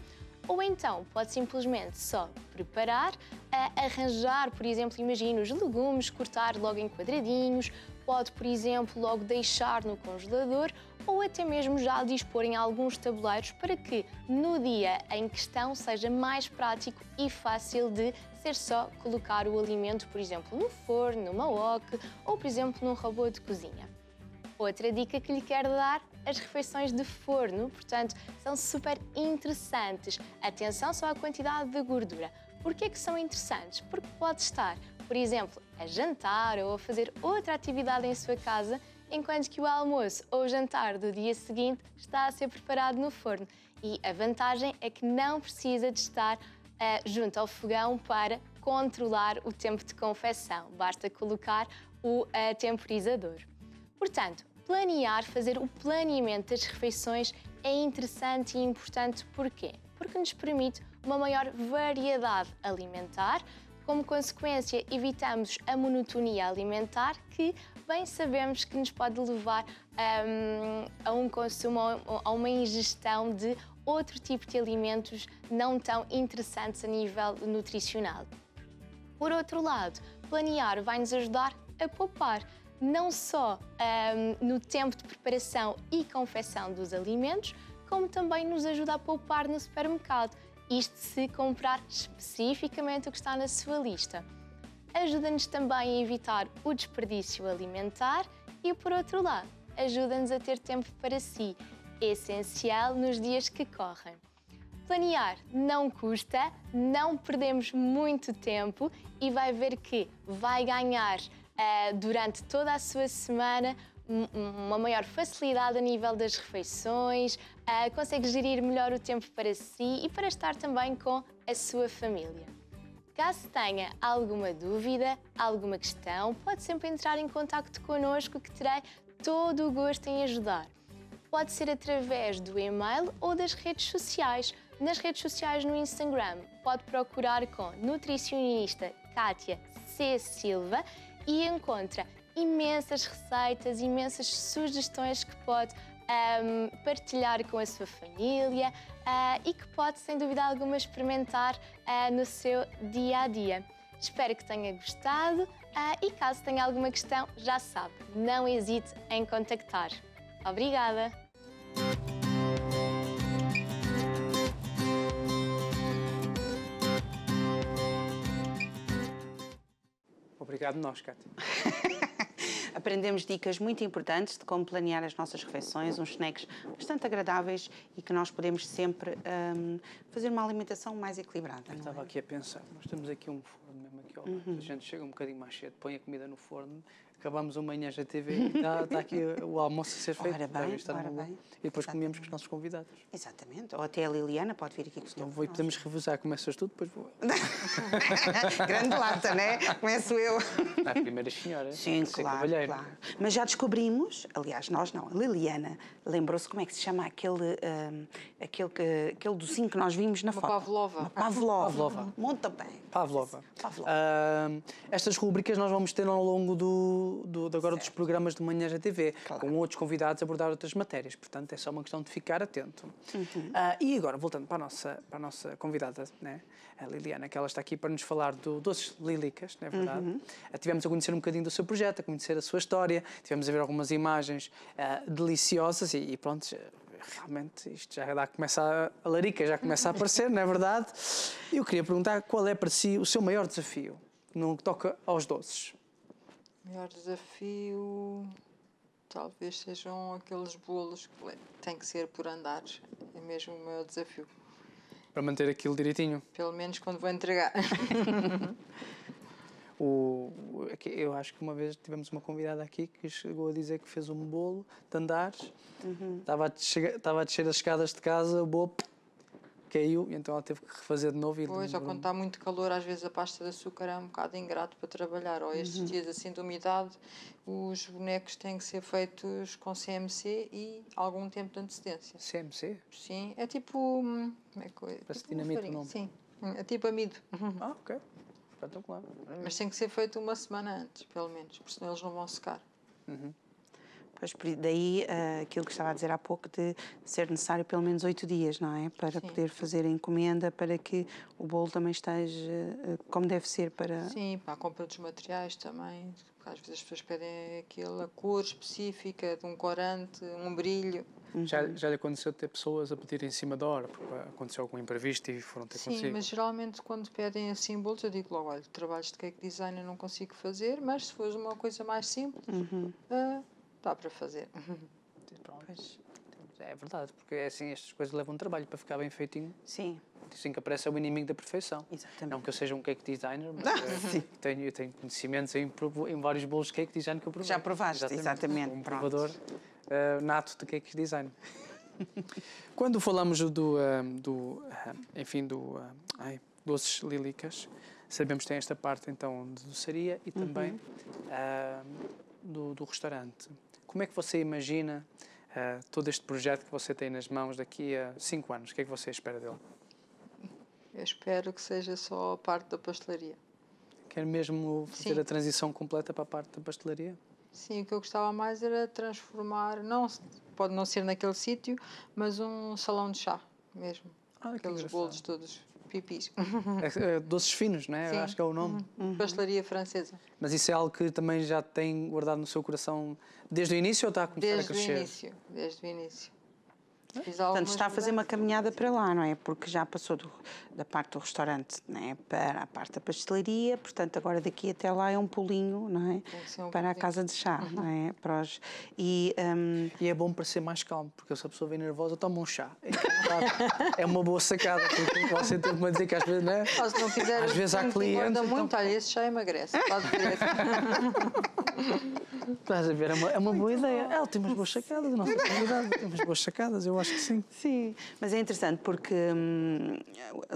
ou então pode simplesmente só preparar, arranjar, por exemplo, imagina os legumes, cortar logo em quadradinhos, pode, por exemplo, logo deixar no congelador ou até mesmo já dispor em alguns tabuleiros para que no dia em questão seja mais prático e fácil de ser só colocar o alimento, por exemplo, no forno, numa wok ou, por exemplo, num robô de cozinha. Outra dica que lhe quero dar as refeições de forno, portanto, são super interessantes. Atenção só à quantidade de gordura. Por que são interessantes? Porque pode estar, por exemplo, a jantar ou a fazer outra atividade em sua casa, enquanto que o almoço ou o jantar do dia seguinte está a ser preparado no forno. E a vantagem é que não precisa de estar uh, junto ao fogão para controlar o tempo de confecção. Basta colocar o uh, temporizador. Portanto, planear, fazer o planeamento das refeições é interessante e importante porquê? Porque nos permite uma maior variedade alimentar, como consequência, evitamos a monotonia alimentar, que bem sabemos que nos pode levar um, a um consumo, a uma ingestão de outro tipo de alimentos não tão interessantes a nível nutricional. Por outro lado, planear vai nos ajudar a poupar não só um, ehm, no tempo de preparação e confecção dos alimentos, como também nos ajuda a poupar no supermercado. Isto se comprar especificamente o que está na sua lista. Ajuda-nos também a evitar o desperdício alimentar e, por outro lado, ajuda-nos a ter tempo para si, essencial nos dias que correm. Planear não custa, não perdemos muito tempo e vai ver que vai ganhar uh, durante toda a sua semana uma maior facilidade a nível das refeições, uh, consegue gerir melhor o tempo para si e para estar também com a sua família. Caso tenha alguma dúvida, alguma questão, pode sempre entrar em contato connosco que terei todo o gosto em ajudar. Pode ser através do e-mail ou das redes sociais. Nas redes sociais no Instagram, pode procurar com nutricionista Kátia C. Silva e encontra imensas receitas, imensas sugestões que pode um, partilhar com a sua família uh, e que pode, sem dúvida alguma, experimentar uh, no seu dia a dia. Espero que tenha gostado uh, e caso tenha alguma questão, já sabe, não hesite em contactar. Obrigada! Obrigado nós, Cátia. Aprendemos dicas muito importantes de como planear as nossas refeições, uns snacks bastante agradáveis e que nós podemos sempre um, fazer uma alimentação mais equilibrada. Eu estava é? aqui a pensar, nós temos aqui um forno mesmo aqui ao lado, uhum. a gente chega um bocadinho mais cedo, põe a comida no forno acabámos uma manhã já TV está, está aqui o almoço a ser feito. Ora tá, bem, ora bem. E depois Exatamente. com os nossos convidados. Exatamente. Ou até a Liliana pode vir aqui com Então vou, podemos revisar. Começas tu, depois vou. Grande lata, né? Começo eu. Na primeira senhora. Sim, claro, claro. Mas já descobrimos, aliás, nós não, a Liliana lembrou-se como é que se chama aquele, um, aquele, aquele docinho que nós vimos na Uma foto. Pavlova. Uma Pavlova. Pavlova. Muito bem. Pavlova. Pavlova. Uh, estas rubricas nós vamos ter ao longo do do, do agora certo. dos programas de manhã da TV, claro. com outros convidados a abordar outras matérias. Portanto, é só uma questão de ficar atento. Uhum. Uh, e agora, voltando para a nossa, para a nossa convidada, né, a Liliana, que ela está aqui para nos falar do Doces Lilicas, não é verdade? Uhum. Uh, tivemos a conhecer um bocadinho do seu projeto, a conhecer a sua história, tivemos a ver algumas imagens uh, deliciosas e, e pronto, realmente isto já dá, começa a, a larica, já começa a aparecer, não é verdade? Eu queria perguntar qual é para si o seu maior desafio no que toca aos doces? Melhor desafio talvez sejam aqueles bolos que têm que ser por andares. É mesmo o meu desafio. Para manter aquilo direitinho. Pelo menos quando vou entregar. o, é eu acho que uma vez tivemos uma convidada aqui que chegou a dizer que fez um bolo de andares, uhum. estava, a descer, estava a descer as escadas de casa, o bolo caiu e então ela teve que refazer de novo. E pois, ou quando está muito calor, às vezes a pasta de açúcar é um bocado ingrato para trabalhar. Ou estes uhum. dias assim de umidade, os bonecos têm que ser feitos com CMC e algum tempo de antecedência. CMC? Sim, é tipo. Hum, como é que é? Parece tipo dinamite nome. Sim, é tipo amido. Ah, ok. claro. Mas tem que ser feito uma semana antes, pelo menos, porque senão eles não vão secar. Uhum. Pois daí uh, aquilo que estava a dizer há pouco de ser necessário pelo menos oito dias, não é? Para Sim. poder fazer a encomenda, para que o bolo também esteja uh, como deve ser para... Sim, para a compra dos materiais também, às vezes as pessoas pedem aquela cor específica de um corante, um brilho. Uhum. Já, já lhe aconteceu ter pessoas a pedir em cima da hora, porque aconteceu algum imprevisto e foram ter Sim, consigo? Sim, mas geralmente quando pedem assim bolos, eu digo logo, olha, trabalhos de cake design eu não consigo fazer, mas se for uma coisa mais simples... Uhum. Uh, dá para fazer. Pronto. Pois. É verdade, porque é assim estas coisas levam trabalho para ficar bem feitinho. Sim. Dizem assim que aparece é o inimigo da perfeição. Exatamente. Não que eu seja um cake designer, mas ah, eh, sim eu, tenho, eu tenho conhecimentos em, em, vários bolos de cake design que eu provei. Já provaste, exatamente. exatamente. Um Pronto. provador uh, nato de cake design. Quando falamos do, uh, do uh, enfim, do ai, doces lílicas, sabemos que tem esta parte então de doçaria e também uhum. do, do restaurante. Como é que você imagina uh, todo este projeto que você tem nas mãos daqui a cinco anos? O que é que você espera dele? Eu espero que seja só a parte da pastelaria. Quer mesmo fazer Sim. a transição completa para a parte da pastelaria? Sim, o que eu gostava mais era transformar, não pode não ser naquele sítio, mas um salão de chá mesmo. Ah, Aqueles bolos todos pipis. É, é, doces finos, né? Sim. Acho que é o nome. Uhum. uhum. Pastelaria francesa. Mas isso é algo que também já tem guardado no seu coração desde o início ou está a começar desde a crescer? Desde o início, desde o início. Portanto, está a fazer uma caminhada para lá, não é? Porque já passou do, da parte do restaurante é? para a parte da pastelaria, portanto, agora daqui até lá é um pulinho, não é? é para a casa de chá, uhum. não é? Para os, e, um... e é bom para ser mais calmo, porque se a pessoa vem nervosa, toma um chá. é, é uma boa sacada, porque você tem que dizer que às vezes, não é? se não fizer, às vezes há clientes. Então... muito, olha, esse chá emagrece. Pode Estás a ver, é uma, é uma boa bom. ideia. Ela tem umas boas sacadas, não nossa comunidade tem umas boas sacadas, eu acho que sim. Sim, mas é interessante porque hum,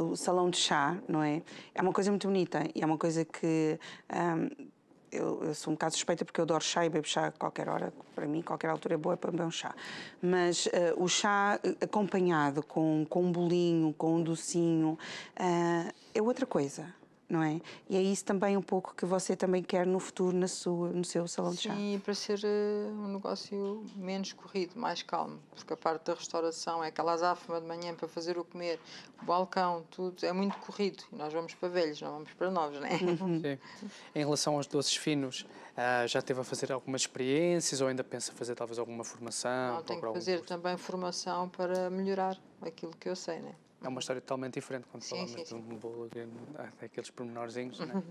o salão de chá, não é? É uma coisa muito bonita e é uma coisa que. Hum, eu, eu, sou um bocado suspeita porque eu adoro chá e bebo chá a qualquer hora, para mim, qualquer altura é boa para beber um chá. Mas uh, o chá eh, acompanhado com, com um bolinho, com um docinho, uh, é outra coisa não é? E é isso também um pouco que você também quer no futuro na sua, no seu salão Sim, de chá. Sim, para ser eh, um negócio menos corrido, mais calmo, porque a parte da restauração é aquela azáfama de manhã para fazer o comer, o balcão, tudo, é muito corrido. E nós vamos para velhos, não vamos para novos, não é? Uhum. Sim. Em relação aos doces finos, ah, já teve a fazer algumas experiências ou ainda pensa fazer talvez alguma formação? Não, tenho que fazer curso? também formação para melhorar aquilo que eu sei, não é? é uma história totalmente diferente quando sim, falamos sim, sim. de um bolo, ah, é aqueles pormenorzinhos. Né?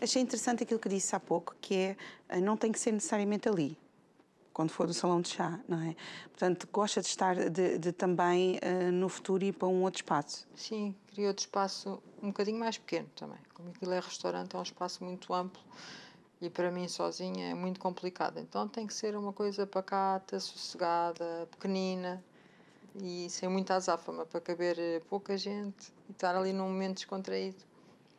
Achei interessante aquilo que disse há pouco, que é ah, não tem que ser necessariamente ali. Quando for do salão de chá, não é? Portanto, gosta de estar de, de também uh, no futuro ir para um outro espaço. Sim, queria outro espaço um bocadinho mais pequeno também. Como aquilo é restaurante, é um espaço muito amplo e para mim sozinha é muito complicado. Então tem que ser uma coisa pacata, sossegada, pequenina, e sem muita azáfama, para caber eh, pouca gente e estar ali num momento descontraído.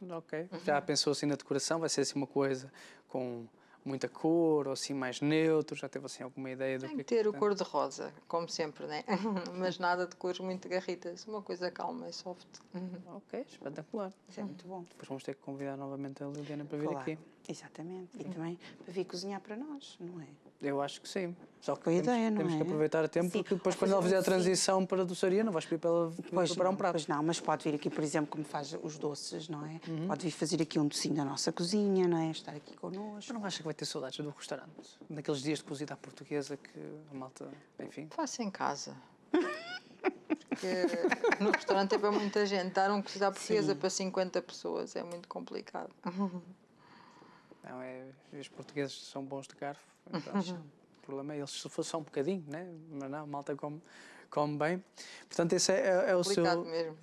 Ok. Uhum. Já pensou assim na decoração? Vai ser assim uma coisa com muita cor ou assim mais neutro? Já teve assim alguma ideia do Tem que, é que é ter que o cor de rosa, como sempre, né? Mas nada de cores muito garritas, uma coisa calma e soft. Ok, espetacular. Isso é muito bom. Depois vamos ter que convidar novamente a Liliana para vir aqui. Exatamente. E também para vir cozinhar para nós, não é? Eu acho que sim. Só que Boa temos, ideia, não temos é? que aproveitar o tempo, sim. porque depois, quando ela fizer a transição sim. para a doçaria, não vais pedir para ela pois preparar não, um prato. Pois não, mas pode vir aqui, por exemplo, como faz os doces, não é? Uhum. Pode vir fazer aqui um docinho da nossa cozinha, não é? Estar aqui connosco. Mas não acha que vai ter saudades do restaurante? Naqueles dias de cozida à portuguesa que a malta, enfim. Faça em casa. Porque no restaurante é para muita gente. Dar um cozida à portuguesa sim. para 50 pessoas é muito complicado. Não é, os portugueses são bons de garfo, então, o problema é eles se fosse um bocadinho, né? mas não, a malta come, come bem. Portanto, esse é, é, é o seu. Mesmo.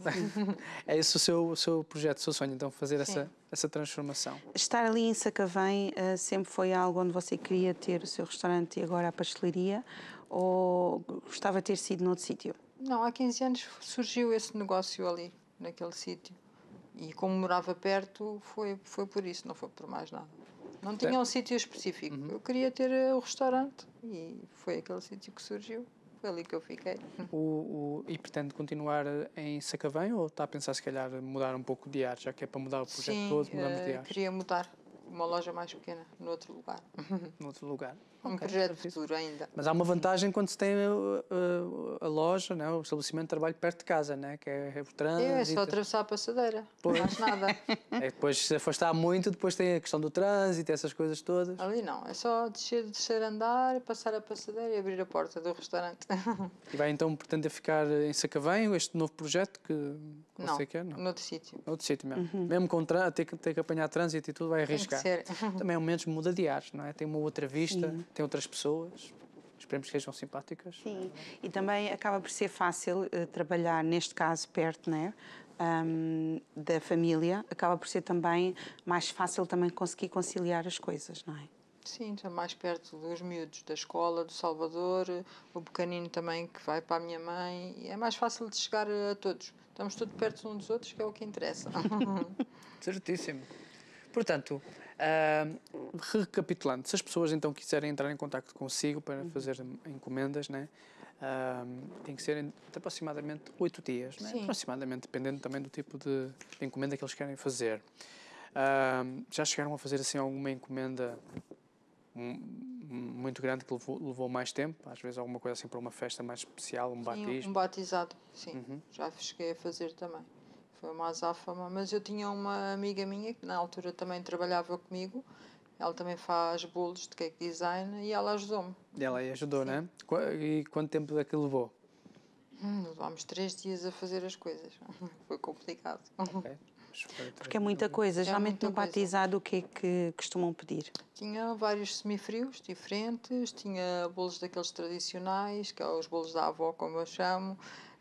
é esse o seu, o seu projeto, o seu sonho, então, fazer essa, essa transformação. Estar ali em Sacavém uh, sempre foi algo onde você queria ter o seu restaurante e agora a pastelaria, ou gostava de ter sido noutro sítio? Não, há 15 anos surgiu esse negócio ali, naquele sítio. E como morava perto, foi, foi por isso, não foi por mais nada. Não tinha um sítio específico. Uhum. Eu queria ter eh, o restaurante e foi aquele sítio que surgiu. Foi ali que eu fiquei. O, o, e pretende continuar eh, em Sacavém ou está a pensar se calhar mudar um pouco de ar, já que é para mudar o projeto Sim, todo, mudamos de eh, ar? queria mudar uma loja mais pequena, noutro lugar. noutro lugar um okay, projeto futuro ainda. Mas há uma vantagem quando se tem a, eh, eh, a, loja, né, o estabelecimento de trabalho perto de casa, né, que é, é o trânsito. É só atravessar a passadeira, pois. mais nada. É, depois se afastar muito, depois tem a questão do trânsito, essas coisas todas. Ali não, é só descer do terceiro andar, passar a passadeira e abrir a porta do restaurante. E vai então, pretender ficar em Sacavém, este novo projeto que, não, você quer? Não, noutro sítio. Noutro sítio mesmo. Uhum. Mesmo com ter que, que apanhar trânsito e tudo, vai arriscar. Também ao é menos muda de ar, não é? Tem uma outra vista. Sim tem outras pessoas. Esperemos que sejam simpáticas. Sim, e também acaba por ser fácil uh, trabalhar, neste caso, perto, né? Um, da família, acaba por ser também mais fácil também conseguir conciliar as coisas, não é? Sim, está mais perto dos miúdos da escola, do Salvador, o pequenino também que vai para a minha mãe. É mais fácil de chegar a todos. Estamos todos perto uns dos outros, que é o que interessa. Certíssimo. Portanto, recapitulando, se as pessoas então quiserem entrar em contato consigo para uhum. fazer encomendas, né? tem que ser aproximadamente oito dias, né? aproximadamente, dependendo também do tipo de, de encomenda que eles querem fazer. já chegaram a fazer assim alguma encomenda muito grande que levou, levou, mais tempo, às vezes alguma coisa assim para uma festa mais especial, um sim, batismo? Um batizado, sim, uhum. já cheguei a fazer também foi uma azáfama, mas eu tinha uma amiga minha que na altura também trabalhava comigo, ela também faz bolos de cake design e ela ajudou-me. Ela ajudou, Sim. né? E quanto tempo é que levou? Hum, levámos três dias a fazer as coisas. Foi complicado. Okay. Porque é muita coisa. É Geralmente é no batizado o que é que costumam pedir? Tinha vários semifrios diferentes, tinha bolos daqueles tradicionais, que é os bolos da avó, como eu chamo,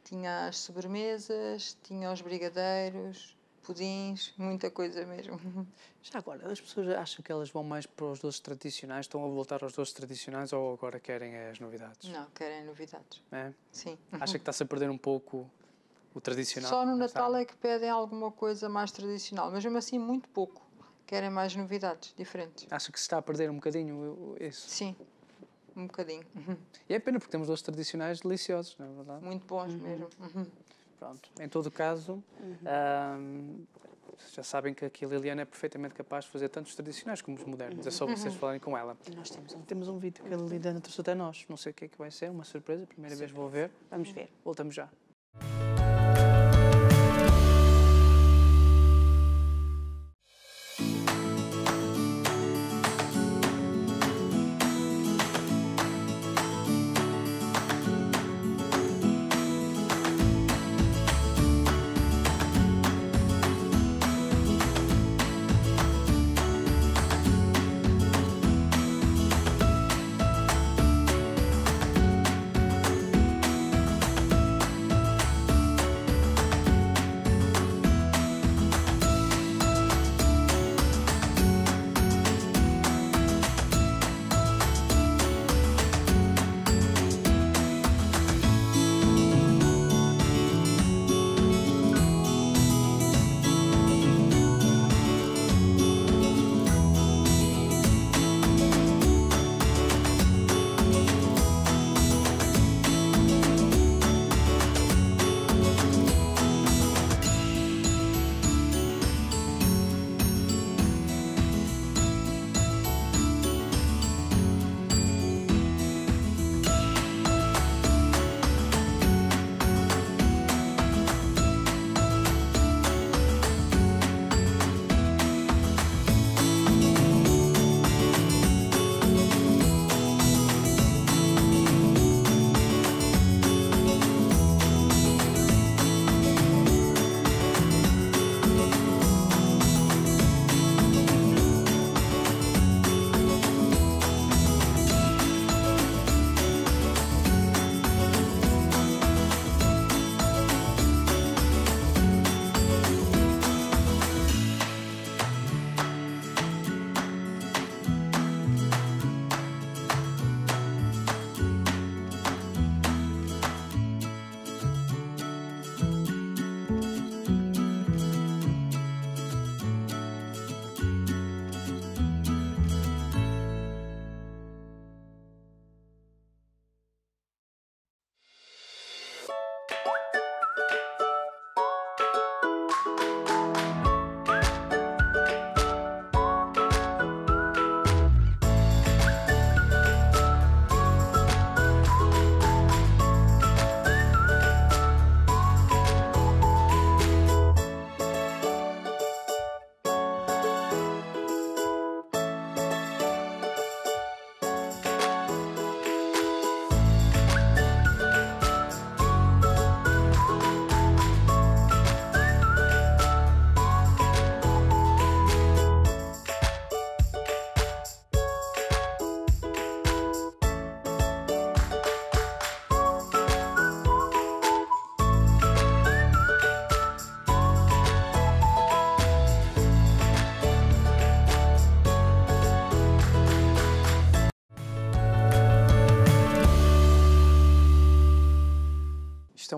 tinha as sobremesas, tinha os brigadeiros, pudins, muita coisa mesmo. Já agora, as pessoas acham que elas vão mais para os doces tradicionais, estão a voltar aos doces tradicionais ou agora querem as novidades? Não, querem novidades. É? Sim. Acha que está-se a perder um pouco o tradicional? Só no Natal é que pedem alguma coisa mais tradicional, mas mesmo assim muito pouco. Querem mais novidades diferentes. Acha que se está a perder um bocadinho isso? Sim, um bocadinho. Uhum. E é pena, porque temos doces tradicionais deliciosos, não é verdade? Muito bons uhum. mesmo. Uhum. Pronto, em todo caso, um, uhum. já sabem que aqui a Liliana é perfeitamente capaz de fazer tanto os tradicionais como os modernos. É só uhum. vocês uhum. falarem com ela. Nós temos um, temos um vídeo que a Liliana trouxe até nós. Não sei o que é que vai ser, uma surpresa. Primeira vez vou ver. Vamos ver. Voltamos já.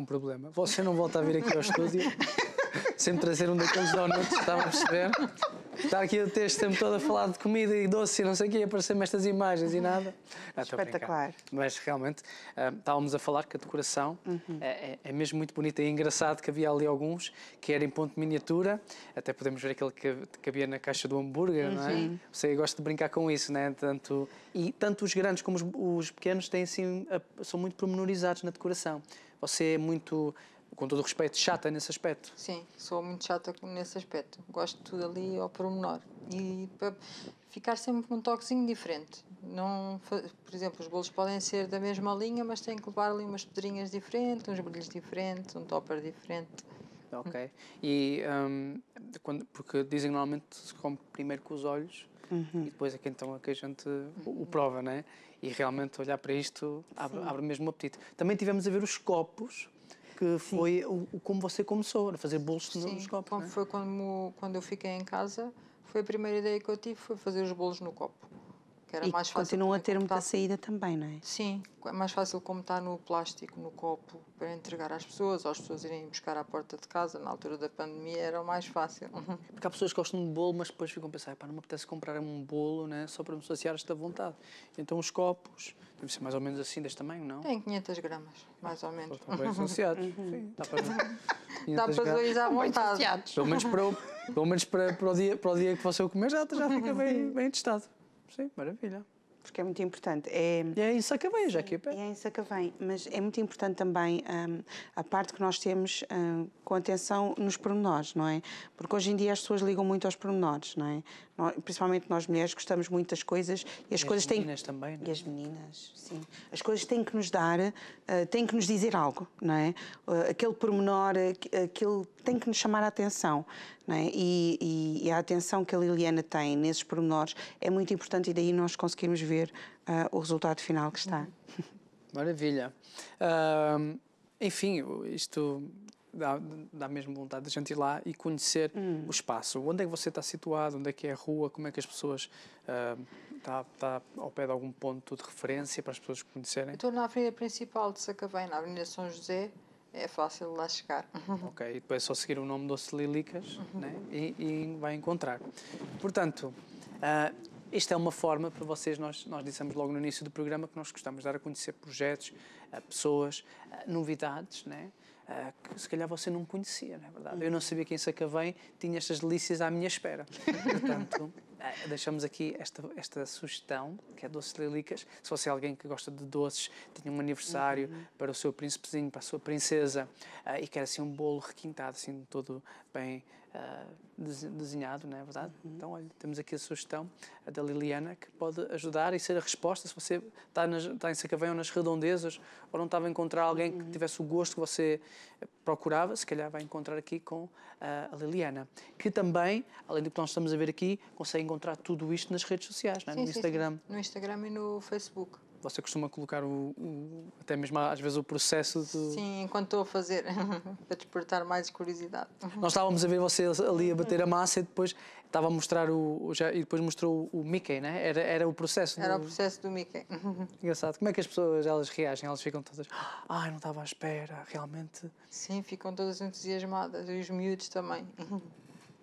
problema. Você não volta a vir aqui ao estúdio sem trazer um daqueles donuts, estava a perceber? Estar aqui até este tempo todo a falar de comida e doce e não sei o ia aparecer-me estas imagens e nada. Ah, não, Espetacular. Mas realmente, uh, estávamos a falar que a decoração uhum. É, é, é, mesmo muito bonita. e engraçado que havia ali alguns que eram em ponto miniatura, até podemos ver aquele que havia na caixa do hambúrguer, uhum. não é? Uhum. Você gosta de brincar com isso, não é? Tanto, e tanto os grandes como os, os pequenos têm, assim, a, são muito promenorizados na decoração. Você é muito, com todo o respeito, chata nesse aspecto. Sim, sou muito chata nesse aspecto. Gosto de tudo ali ao pormenor. E para ficar sempre com um toquezinho diferente. Não, por exemplo, os bolos podem ser da mesma linha, mas têm que levar ali umas pedrinhas diferentes, uns brilhos diferentes, um topper diferente. Uhum. ok? E, um, quando, porque dizem normalmente se come primeiro com os olhos uhum. e depois é que então é que a gente o, o uhum. prova, né? E realmente olhar para isto abre, abre mesmo o apetite. Também tivemos a ver os copos, que Sim. foi o, o, como você começou, a né? fazer bolos Sim, nos copos. Quando, né? Foi quando, quando eu fiquei em casa, foi a primeira ideia que eu tive, foi fazer os bolos no copo. Que era e mais fácil continuam a ter muita saída também, não é? Sim, é mais fácil como está no plástico, no copo, para entregar às pessoas, ou as pessoas irem buscar à porta de casa. Na altura da pandemia era o mais fácil. Uhum. Porque há pessoas que gostam de bolo, mas depois ficam a pensar, não me apetece comprar um bolo, né, só para me associar esta vontade. Então os copos, devem ser mais ou menos assim deste tamanho, não? Tem 500 gramas, mais ou menos. Estão bem associados, uhum. sim. Dá para, dá para dois à vontade. Pelo menos, para, pelo menos para, para, o dia, para o dia que você o comer já, já fica bem, bem testado. Sim, maravilha. Porque é muito importante. É, e é em Sacavém, já aqui a é pé. É em Sacavém, mas é muito importante também um, a parte que nós temos um, com atenção nos pormenores, não é? Porque hoje em dia as pessoas ligam muito aos pormenores, não é? Nós, principalmente nós mulheres gostamos muito das coisas e as e coisas as têm. meninas também, não é? E as meninas, sim. As coisas têm que nos dar, uh, têm que nos dizer algo, não é? Uh, aquele pormenor, eh, aquele tem que nos chamar a atenção. É? E, e, e, a atenção que a Liliana tem nesses pormenores é muito importante e daí nós conseguimos ver uh, o resultado final que está. Uhum. Maravilha. Uh, enfim, isto dá, dá mesmo vontade de a gente ir lá e conhecer hum. o espaço. Onde é que você está situado? Onde é que é a rua? Como é que as pessoas... Uh, está, está ao pé de algum ponto de referência para as pessoas conhecerem? estou na avenida principal de Sacavém, na avenida São José, é fácil lá chegar. Ok, e depois é só seguir o nome Doce Lilicas uhum. né? E, e, vai encontrar. Portanto, uh, isto é uma forma para vocês, nós, nós dissemos logo no início do programa que nós gostamos de dar a conhecer projetos, ah, pessoas, ah, novidades, né? Uh, que se calhar você não conhecia, não é verdade? Uhum. Eu não sabia que vem, tinha estas delícias à minha espera. Portanto, ah, deixamos aqui esta, esta sugestão, que é doces lilicas. Se você é alguém que gosta de doces, tinha um aniversário uhum. para o seu príncipezinho, para a sua princesa, uh, e quer assim um bolo requintado, assim, todo bem uh, desenhado, não é verdade? Uhum. Então, olha, temos aqui a sugestão da Liliana, que pode ajudar e ser a resposta se você está, nas, está em Sacavém ou nas redondezas, ou não estava a encontrar alguém que uhum. tivesse o gosto que você eh, procurava, se calhar vai encontrar aqui com uh, a Liliana, que também, além do que nós estamos a ver aqui, consegue encontrar tudo isto nas redes sociais, não é? Sim, no Instagram. Sim, sim. No Instagram e no Facebook. Você costuma colocar o, o, até mesmo às vezes o processo de. Sim, enquanto estou a fazer, para despertar mais curiosidade. Nós estávamos a ver você ali a bater a massa e depois estava a mostrar o. Já, e depois mostrou o Mickey, né? Era, era o processo. Era do... o processo do Mickey. Engraçado. Como é que as pessoas elas reagem? Elas ficam todas. Ai, ah, não estava à espera, realmente. Sim, ficam todas entusiasmadas e os miúdos também.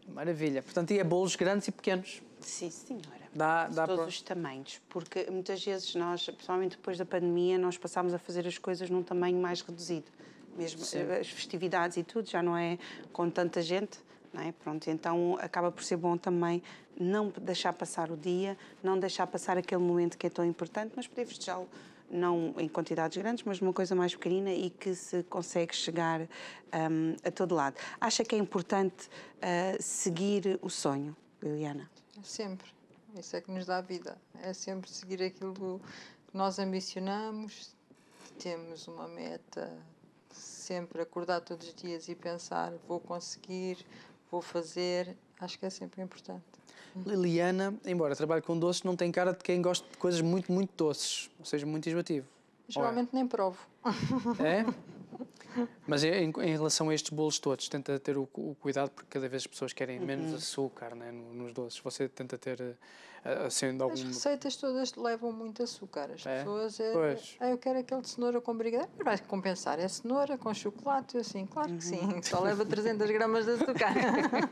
Maravilha. Portanto, e é bolos grandes e pequenos. Sim, senhora. Dá, dá todos para... os tamanhos, porque muitas vezes nós, principalmente depois da pandemia, nós passámos a fazer as coisas num tamanho mais reduzido. Mesmo Sim. Eh, as festividades e tudo, já não é com tanta gente, não é? Pronto, então acaba por ser bom também não deixar passar o dia, não deixar passar aquele momento que é tão importante, mas poder festejá-lo não em quantidades grandes, mas uma coisa mais pequenina e que se consegue chegar um, a todo lado. Acha que é importante uh, seguir o sonho, Liliana? É sempre. Isso é que nos dá vida. É sempre seguir aquilo que nós ambicionamos, temos uma meta, sempre acordar todos os dias e pensar: vou conseguir, vou fazer. Acho que é sempre importante. Liliana, embora trabalhe com doces, não tem cara de quem gosta de coisas muito, muito doces, ou seja, muito enjoativo. Geralmente é? nem provo. É? Mas é, em, em, relação a estes bolos todos, tenta ter o, o, cuidado porque cada vez as pessoas querem menos uhum. açúcar né, nos doces. Você tenta ter assim, algum... As receitas todas levam muito açúcar. As é? pessoas... É, pois. Eh, ah, eu quero aquele de cenoura com brigadeiro. Vai compensar. É cenoura com chocolate? assim, claro uhum. que sim. Uhum. Só leva 300 gramas de açúcar.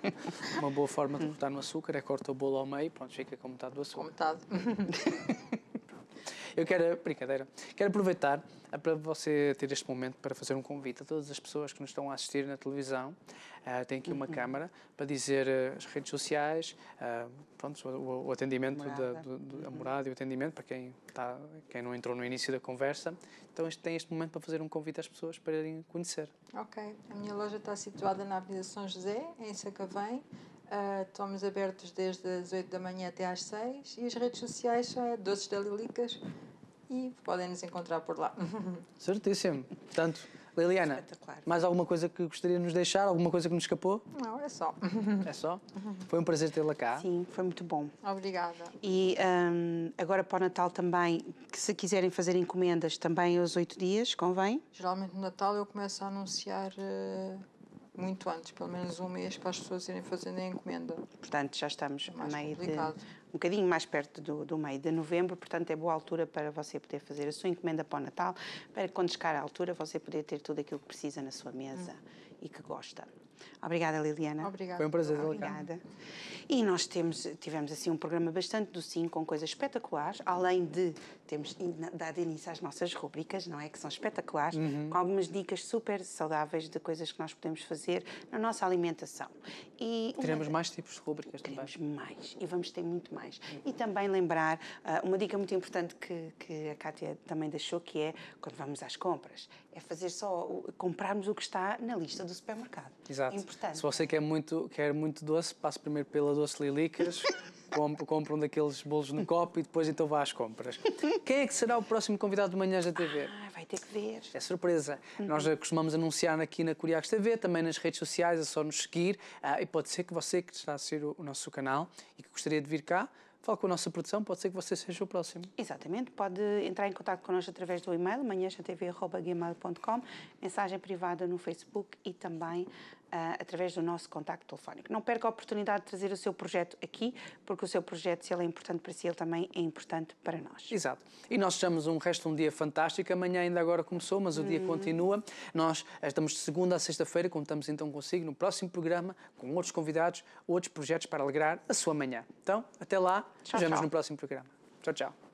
Uma boa forma de uhum. cortar no açúcar é cortar o bolo ao meio pronto, fica com metade do açúcar. Com metade. Eu quero, brincadeira, quero aproveitar ah, para você ter este momento para fazer um convite a todas as pessoas que nos estão a assistir na televisão. Ah, uh, tem aqui uma uhum. câmara para dizer ah, as redes sociais, uh, pronto, o, o atendimento, morada. Da, a uhum. morada e o atendimento para quem, está, quem não entrou no início da conversa. Então este, tem este momento para fazer um convite às pessoas para irem conhecer. Ok. A minha loja está situada na Avenida São José, em Sacavém Uh, estamos abertos desde as 8 da manhã até às 6 e as redes sociais são Doces da Lilicas e podem nos encontrar por lá. Certíssimo. Portanto, Liliana, mais alguma coisa que gostaria de nos deixar? Alguma coisa que nos escapou? Não, é só. É só? Foi um prazer tê-la cá. Sim, foi muito bom. Obrigada. E um, agora para o Natal também, que se quiserem fazer encomendas também aos oito dias, convém? Geralmente no Natal eu começo a anunciar... Uh muito antes, pelo menos um mês, para as pessoas irem fazendo a encomenda. Portanto, já estamos é meio de, um bocadinho mais perto do, do, meio de novembro, portanto é boa altura para você poder fazer a sua encomenda para o Natal, para quando chegar à altura você poder ter tudo aquilo que precisa na sua mesa hum. e que gosta. Obrigada, Liliana. Obrigada. Foi um prazer, Obrigada. E nós temos, tivemos assim um programa bastante do sim com coisas espetaculares, além de temos dado início às nossas rubricas, não é? Que são espetaculares, uhum. com algumas dicas super saudáveis de coisas que nós podemos fazer na nossa alimentação. E Teremos uma... mais tipos de rubricas Teremos mais, e vamos ter muito mais. Uhum. E também lembrar uh, uma dica muito importante que, que a Kátia também deixou, que é quando vamos às compras, é fazer só, comprarmos o que está na lista do supermercado. É Exato. É importante. Se você quer muito, quer muito doce, passe primeiro pela Doce Lilicas. compro um daqueles bolos no copo e depois então vá às compras. Quem é que será o próximo convidado de Manhãs da TV? Ah, vai ter que ver. É surpresa. Uhum. Nós costumamos anunciar aqui na Curiacos TV, também nas redes sociais, é só nos seguir. Ah, e pode ser que você que está a ser o, o nosso canal e que gostaria de vir cá, fale com a nossa produção, pode ser que você seja o próximo. Exatamente, pode entrar em contato connosco através do e-mail manhãstv.gmail.com, mensagem privada no Facebook e também ah, através do nosso contacto telefónico. Não perca a oportunidade de trazer o seu projeto aqui, porque o seu projeto, se ele é importante para si, ele também é importante para nós. Exato. E nós estamos um resto de um dia fantástico. Amanhã ainda agora começou, mas o hum. dia continua. Nós eh, estamos de segunda a sexta-feira, contamos então consigo no próximo programa, com outros convidados, outros projetos para alegrar a sua manhã. Então, até lá, nos vemos no próximo programa. Tchau, tchau.